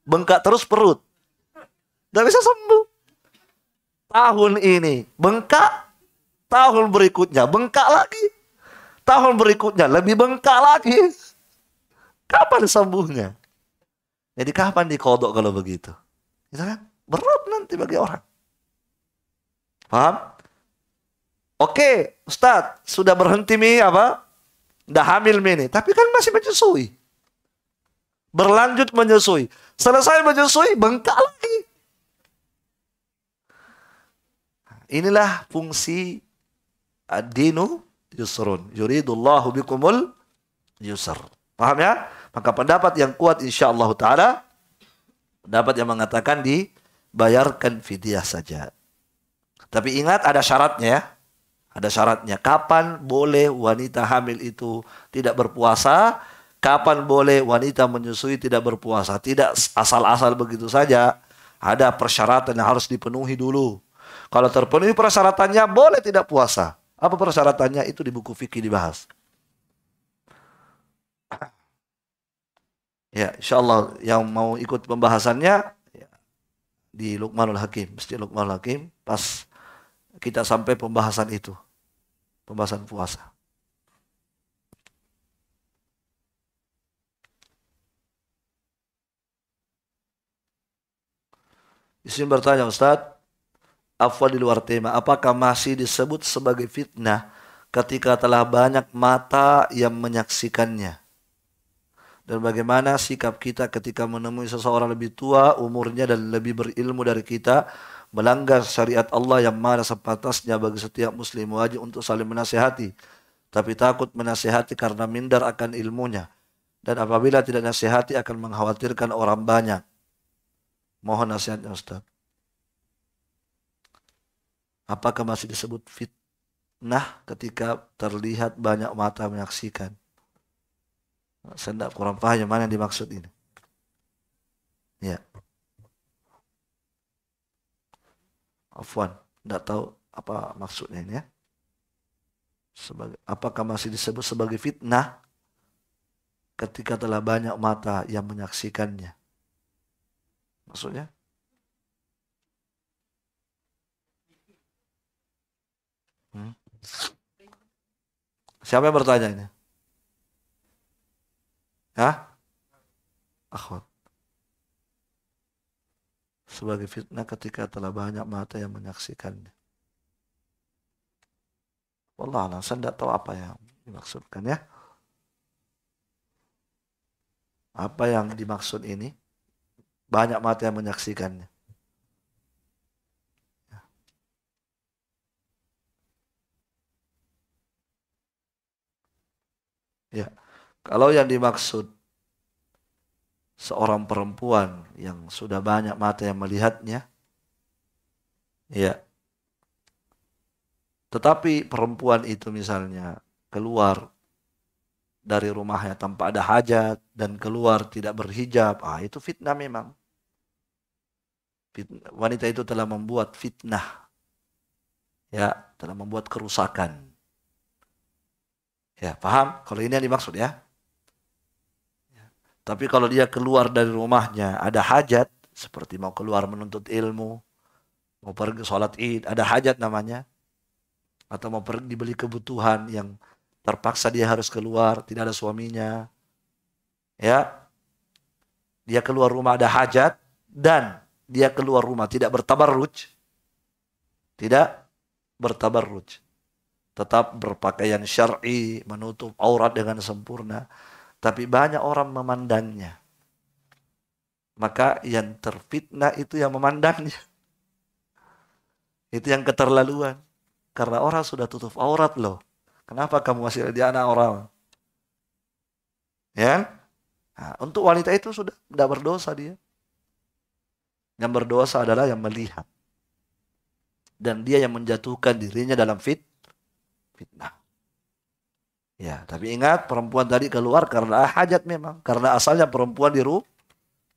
Bengkak terus perut. Tidak bisa sembuh. Tahun ini bengkak, tahun berikutnya bengkak lagi. Tahun berikutnya lebih bengkak lagi. Kapan sembuhnya? Jadi kapan dikodok kalau begitu? Itu kan berat nanti bagi orang. Paham? Oke, Ustadz sudah berhenti mi apa? Udah hamil mi ini, tapi kan masih menyusui. Berlanjut menyusui. Selesai menyusui, bengkak lagi. Inilah fungsi ad-dinu yusrun. Yuridullahu bikumul yusr. Paham ya? Maka pendapat yang kuat insya Allah Ta'ala, pendapat yang mengatakan dibayarkan fidyah saja. Tapi ingat ada syaratnya ya. Ada syaratnya. Kapan boleh wanita hamil itu tidak berpuasa? Kapan boleh wanita menyusui tidak berpuasa? Tidak asal-asal begitu saja. Ada persyaratan yang harus dipenuhi dulu. Kalau terpenuhi persyaratannya boleh tidak puasa. Apa persyaratannya itu di buku fikih dibahas. Ya, insya Allah yang mau ikut pembahasannya ya, di Luqmanul Hakim, mesti Luqmanul Hakim, pas kita sampai pembahasan itu, pembahasan puasa. Isin bertanya Ustadz, afwa di luar tema, apakah masih disebut sebagai fitnah ketika telah banyak mata yang menyaksikannya? dan bagaimana sikap kita ketika menemui seseorang lebih tua umurnya dan lebih berilmu dari kita melanggar syariat Allah yang mana sepatasnya bagi setiap muslim wajib untuk saling menasihati tapi takut menasihati karena minder akan ilmunya dan apabila tidak nasihati akan mengkhawatirkan orang banyak mohon nasihatnya Ustaz apakah masih disebut fitnah ketika terlihat banyak mata menyaksikan saya tidak kurang paham yang mana yang dimaksud ini. Ya. Afwan, tidak tahu apa maksudnya ini ya. Sebagai, apakah masih disebut sebagai fitnah ketika telah banyak mata yang menyaksikannya? Maksudnya? Hmm? Siapa yang bertanya ini? Hah? Akhwat. Sebagai fitnah ketika telah banyak mata yang menyaksikannya. Wallah alam, saya tidak tahu apa yang dimaksudkan ya. Apa yang dimaksud ini? Banyak mata yang menyaksikannya. Ya. ya. Kalau yang dimaksud seorang perempuan yang sudah banyak mata yang melihatnya, ya. Tetapi perempuan itu misalnya keluar dari rumahnya tanpa ada hajat dan keluar tidak berhijab, ah itu fitnah memang. Fitnah, wanita itu telah membuat fitnah. Ya, telah membuat kerusakan. Ya, paham? Kalau ini yang dimaksud ya. Tapi kalau dia keluar dari rumahnya ada hajat seperti mau keluar menuntut ilmu, mau pergi sholat id, ada hajat namanya, atau mau pergi dibeli kebutuhan yang terpaksa dia harus keluar, tidak ada suaminya, ya, dia keluar rumah ada hajat dan dia keluar rumah tidak bertabarruj, tidak bertabarruj, tetap berpakaian syar'i, menutup aurat dengan sempurna tapi banyak orang memandangnya. Maka yang terfitnah itu yang memandangnya. Itu yang keterlaluan. Karena orang sudah tutup aurat loh. Kenapa kamu masih di anak orang? Ya? Nah, untuk wanita itu sudah tidak berdosa dia. Yang berdosa adalah yang melihat. Dan dia yang menjatuhkan dirinya dalam fit, fitnah. Ya, tapi ingat perempuan tadi keluar karena hajat memang, karena asalnya perempuan di rumah,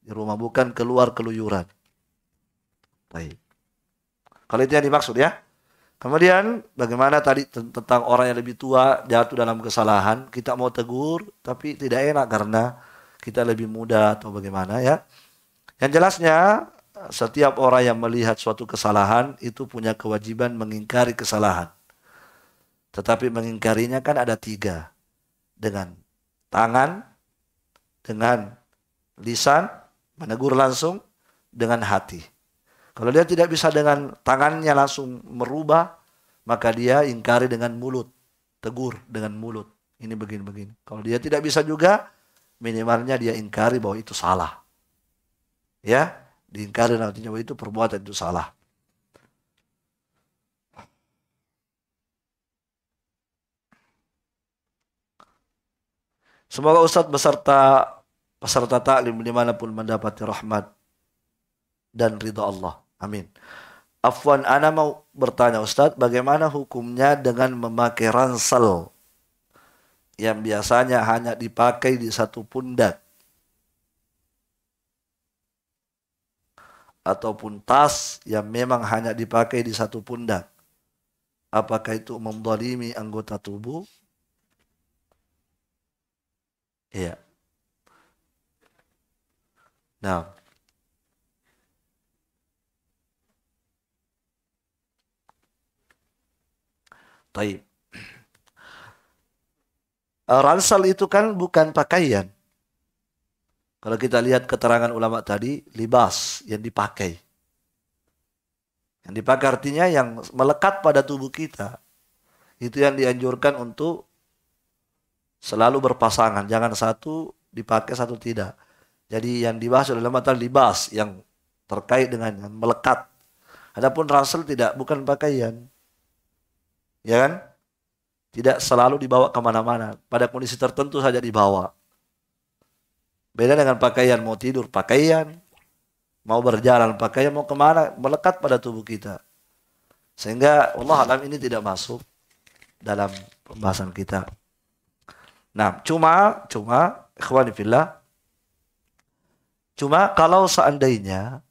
di rumah bukan keluar keluyuran. Baik. Kalau itu yang dimaksud ya. Kemudian bagaimana tadi tentang orang yang lebih tua jatuh dalam kesalahan, kita mau tegur tapi tidak enak karena kita lebih muda atau bagaimana ya. Yang jelasnya setiap orang yang melihat suatu kesalahan itu punya kewajiban mengingkari kesalahan. Tetapi mengingkarinya kan ada tiga. Dengan tangan, dengan lisan, menegur langsung, dengan hati. Kalau dia tidak bisa dengan tangannya langsung merubah, maka dia ingkari dengan mulut. Tegur dengan mulut. Ini begini-begini. Kalau dia tidak bisa juga, minimalnya dia ingkari bahwa itu salah. Ya, diingkari nantinya bahwa itu perbuatan itu salah. Semoga Ustadz beserta peserta taklim dimanapun mendapati rahmat dan ridha Allah. Amin. Afwan, Ana mau bertanya Ustadz, bagaimana hukumnya dengan memakai ransel yang biasanya hanya dipakai di satu pundak? Ataupun tas yang memang hanya dipakai di satu pundak. Apakah itu memdolimi anggota tubuh? Iya. Nah. tapi (clears throat) Ransal itu kan bukan pakaian. Kalau kita lihat keterangan ulama tadi, libas yang dipakai. Yang dipakai artinya yang melekat pada tubuh kita. Itu yang dianjurkan untuk selalu berpasangan, jangan satu dipakai satu tidak. Jadi yang dibahas oleh ulama tadi dibahas yang terkait dengan yang melekat. Adapun rasul tidak bukan pakaian, ya kan? Tidak selalu dibawa kemana-mana. Pada kondisi tertentu saja dibawa. Beda dengan pakaian, mau tidur pakaian, mau berjalan pakaian, mau kemana, melekat pada tubuh kita. Sehingga Allah alam ini tidak masuk dalam pembahasan kita. Nah, cuma cuma ikhwan cuma kalau seandainya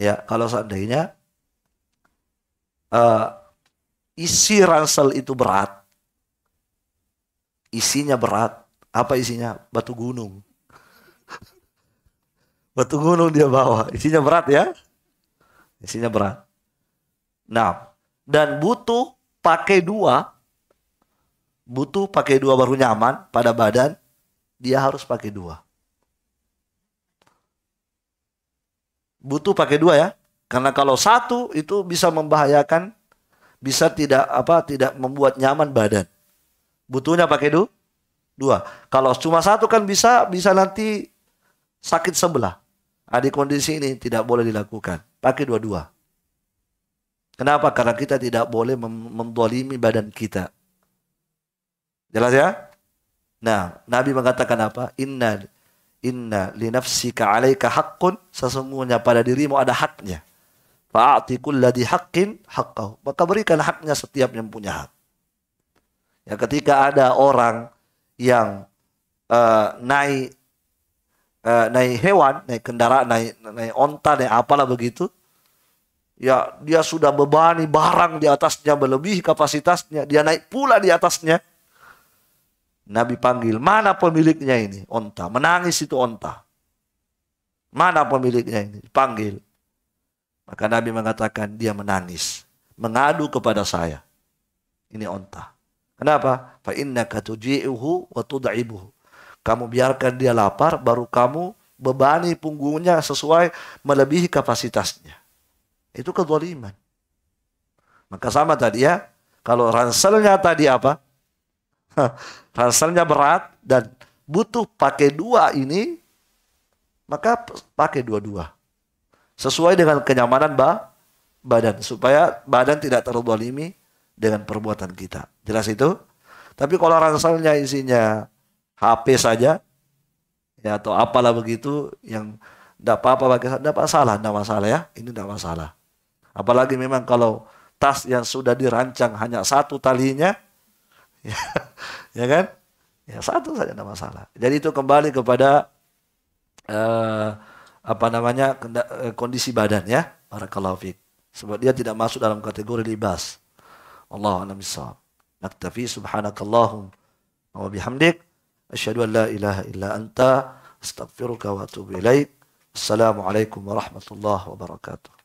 ya, kalau seandainya uh, isi ransel itu berat. Isinya berat. Apa isinya? Batu gunung. (laughs) Batu gunung dia bawa. Isinya berat ya. Isinya berat. Nah, dan butuh pakai dua butuh pakai dua baru nyaman pada badan, dia harus pakai dua. Butuh pakai dua ya, karena kalau satu itu bisa membahayakan, bisa tidak apa tidak membuat nyaman badan. Butuhnya pakai dua, dua. Kalau cuma satu kan bisa bisa nanti sakit sebelah. Nah, kondisi ini tidak boleh dilakukan. Pakai dua-dua. Kenapa? Karena kita tidak boleh mendolimi badan kita. Jelas ya? Nah, Nabi mengatakan apa? Inna inna li nafsika alaika haqqun, sesungguhnya pada dirimu ada haknya. Fa'ati kulladhi haqqin haqqahu. Maka berikan haknya setiap yang punya hak. Ya ketika ada orang yang uh, naik uh, naik hewan, naik kendaraan, naik naik onta, naik apalah begitu, ya dia sudah bebani barang di atasnya melebihi kapasitasnya, dia naik pula di atasnya, Nabi panggil, mana pemiliknya ini? Onta. Menangis itu onta. Mana pemiliknya ini? Panggil. Maka Nabi mengatakan, dia menangis. Mengadu kepada saya. Ini onta. Kenapa? Fa inna katuji'uhu wa tud'ibuhu. Kamu biarkan dia lapar, baru kamu bebani punggungnya sesuai melebihi kapasitasnya. Itu kezaliman. Maka sama tadi ya, kalau ranselnya tadi apa? (laughs) Ranselnya berat dan butuh pakai dua ini, maka pakai dua-dua. Sesuai dengan kenyamanan ba badan, supaya badan tidak terbalimi dengan perbuatan kita. Jelas itu? Tapi kalau ranselnya isinya HP saja, ya atau apalah begitu yang tidak apa-apa pakai tidak masalah, tidak masalah ya, ini tidak masalah. Apalagi memang kalau tas yang sudah dirancang hanya satu talinya, ya, ya kan? Ya satu saja ada masalah. Jadi itu kembali kepada uh, apa namanya eh, kondisi badan ya, barakallahu fiik. Sebab dia tidak masuk dalam kategori libas. Allah a'lam bishawab. Naktafi subhanakallahum wa bihamdik asyhadu an la ilaha illa anta astaghfiruka wa atubu ilaik. Assalamualaikum warahmatullahi wabarakatuh.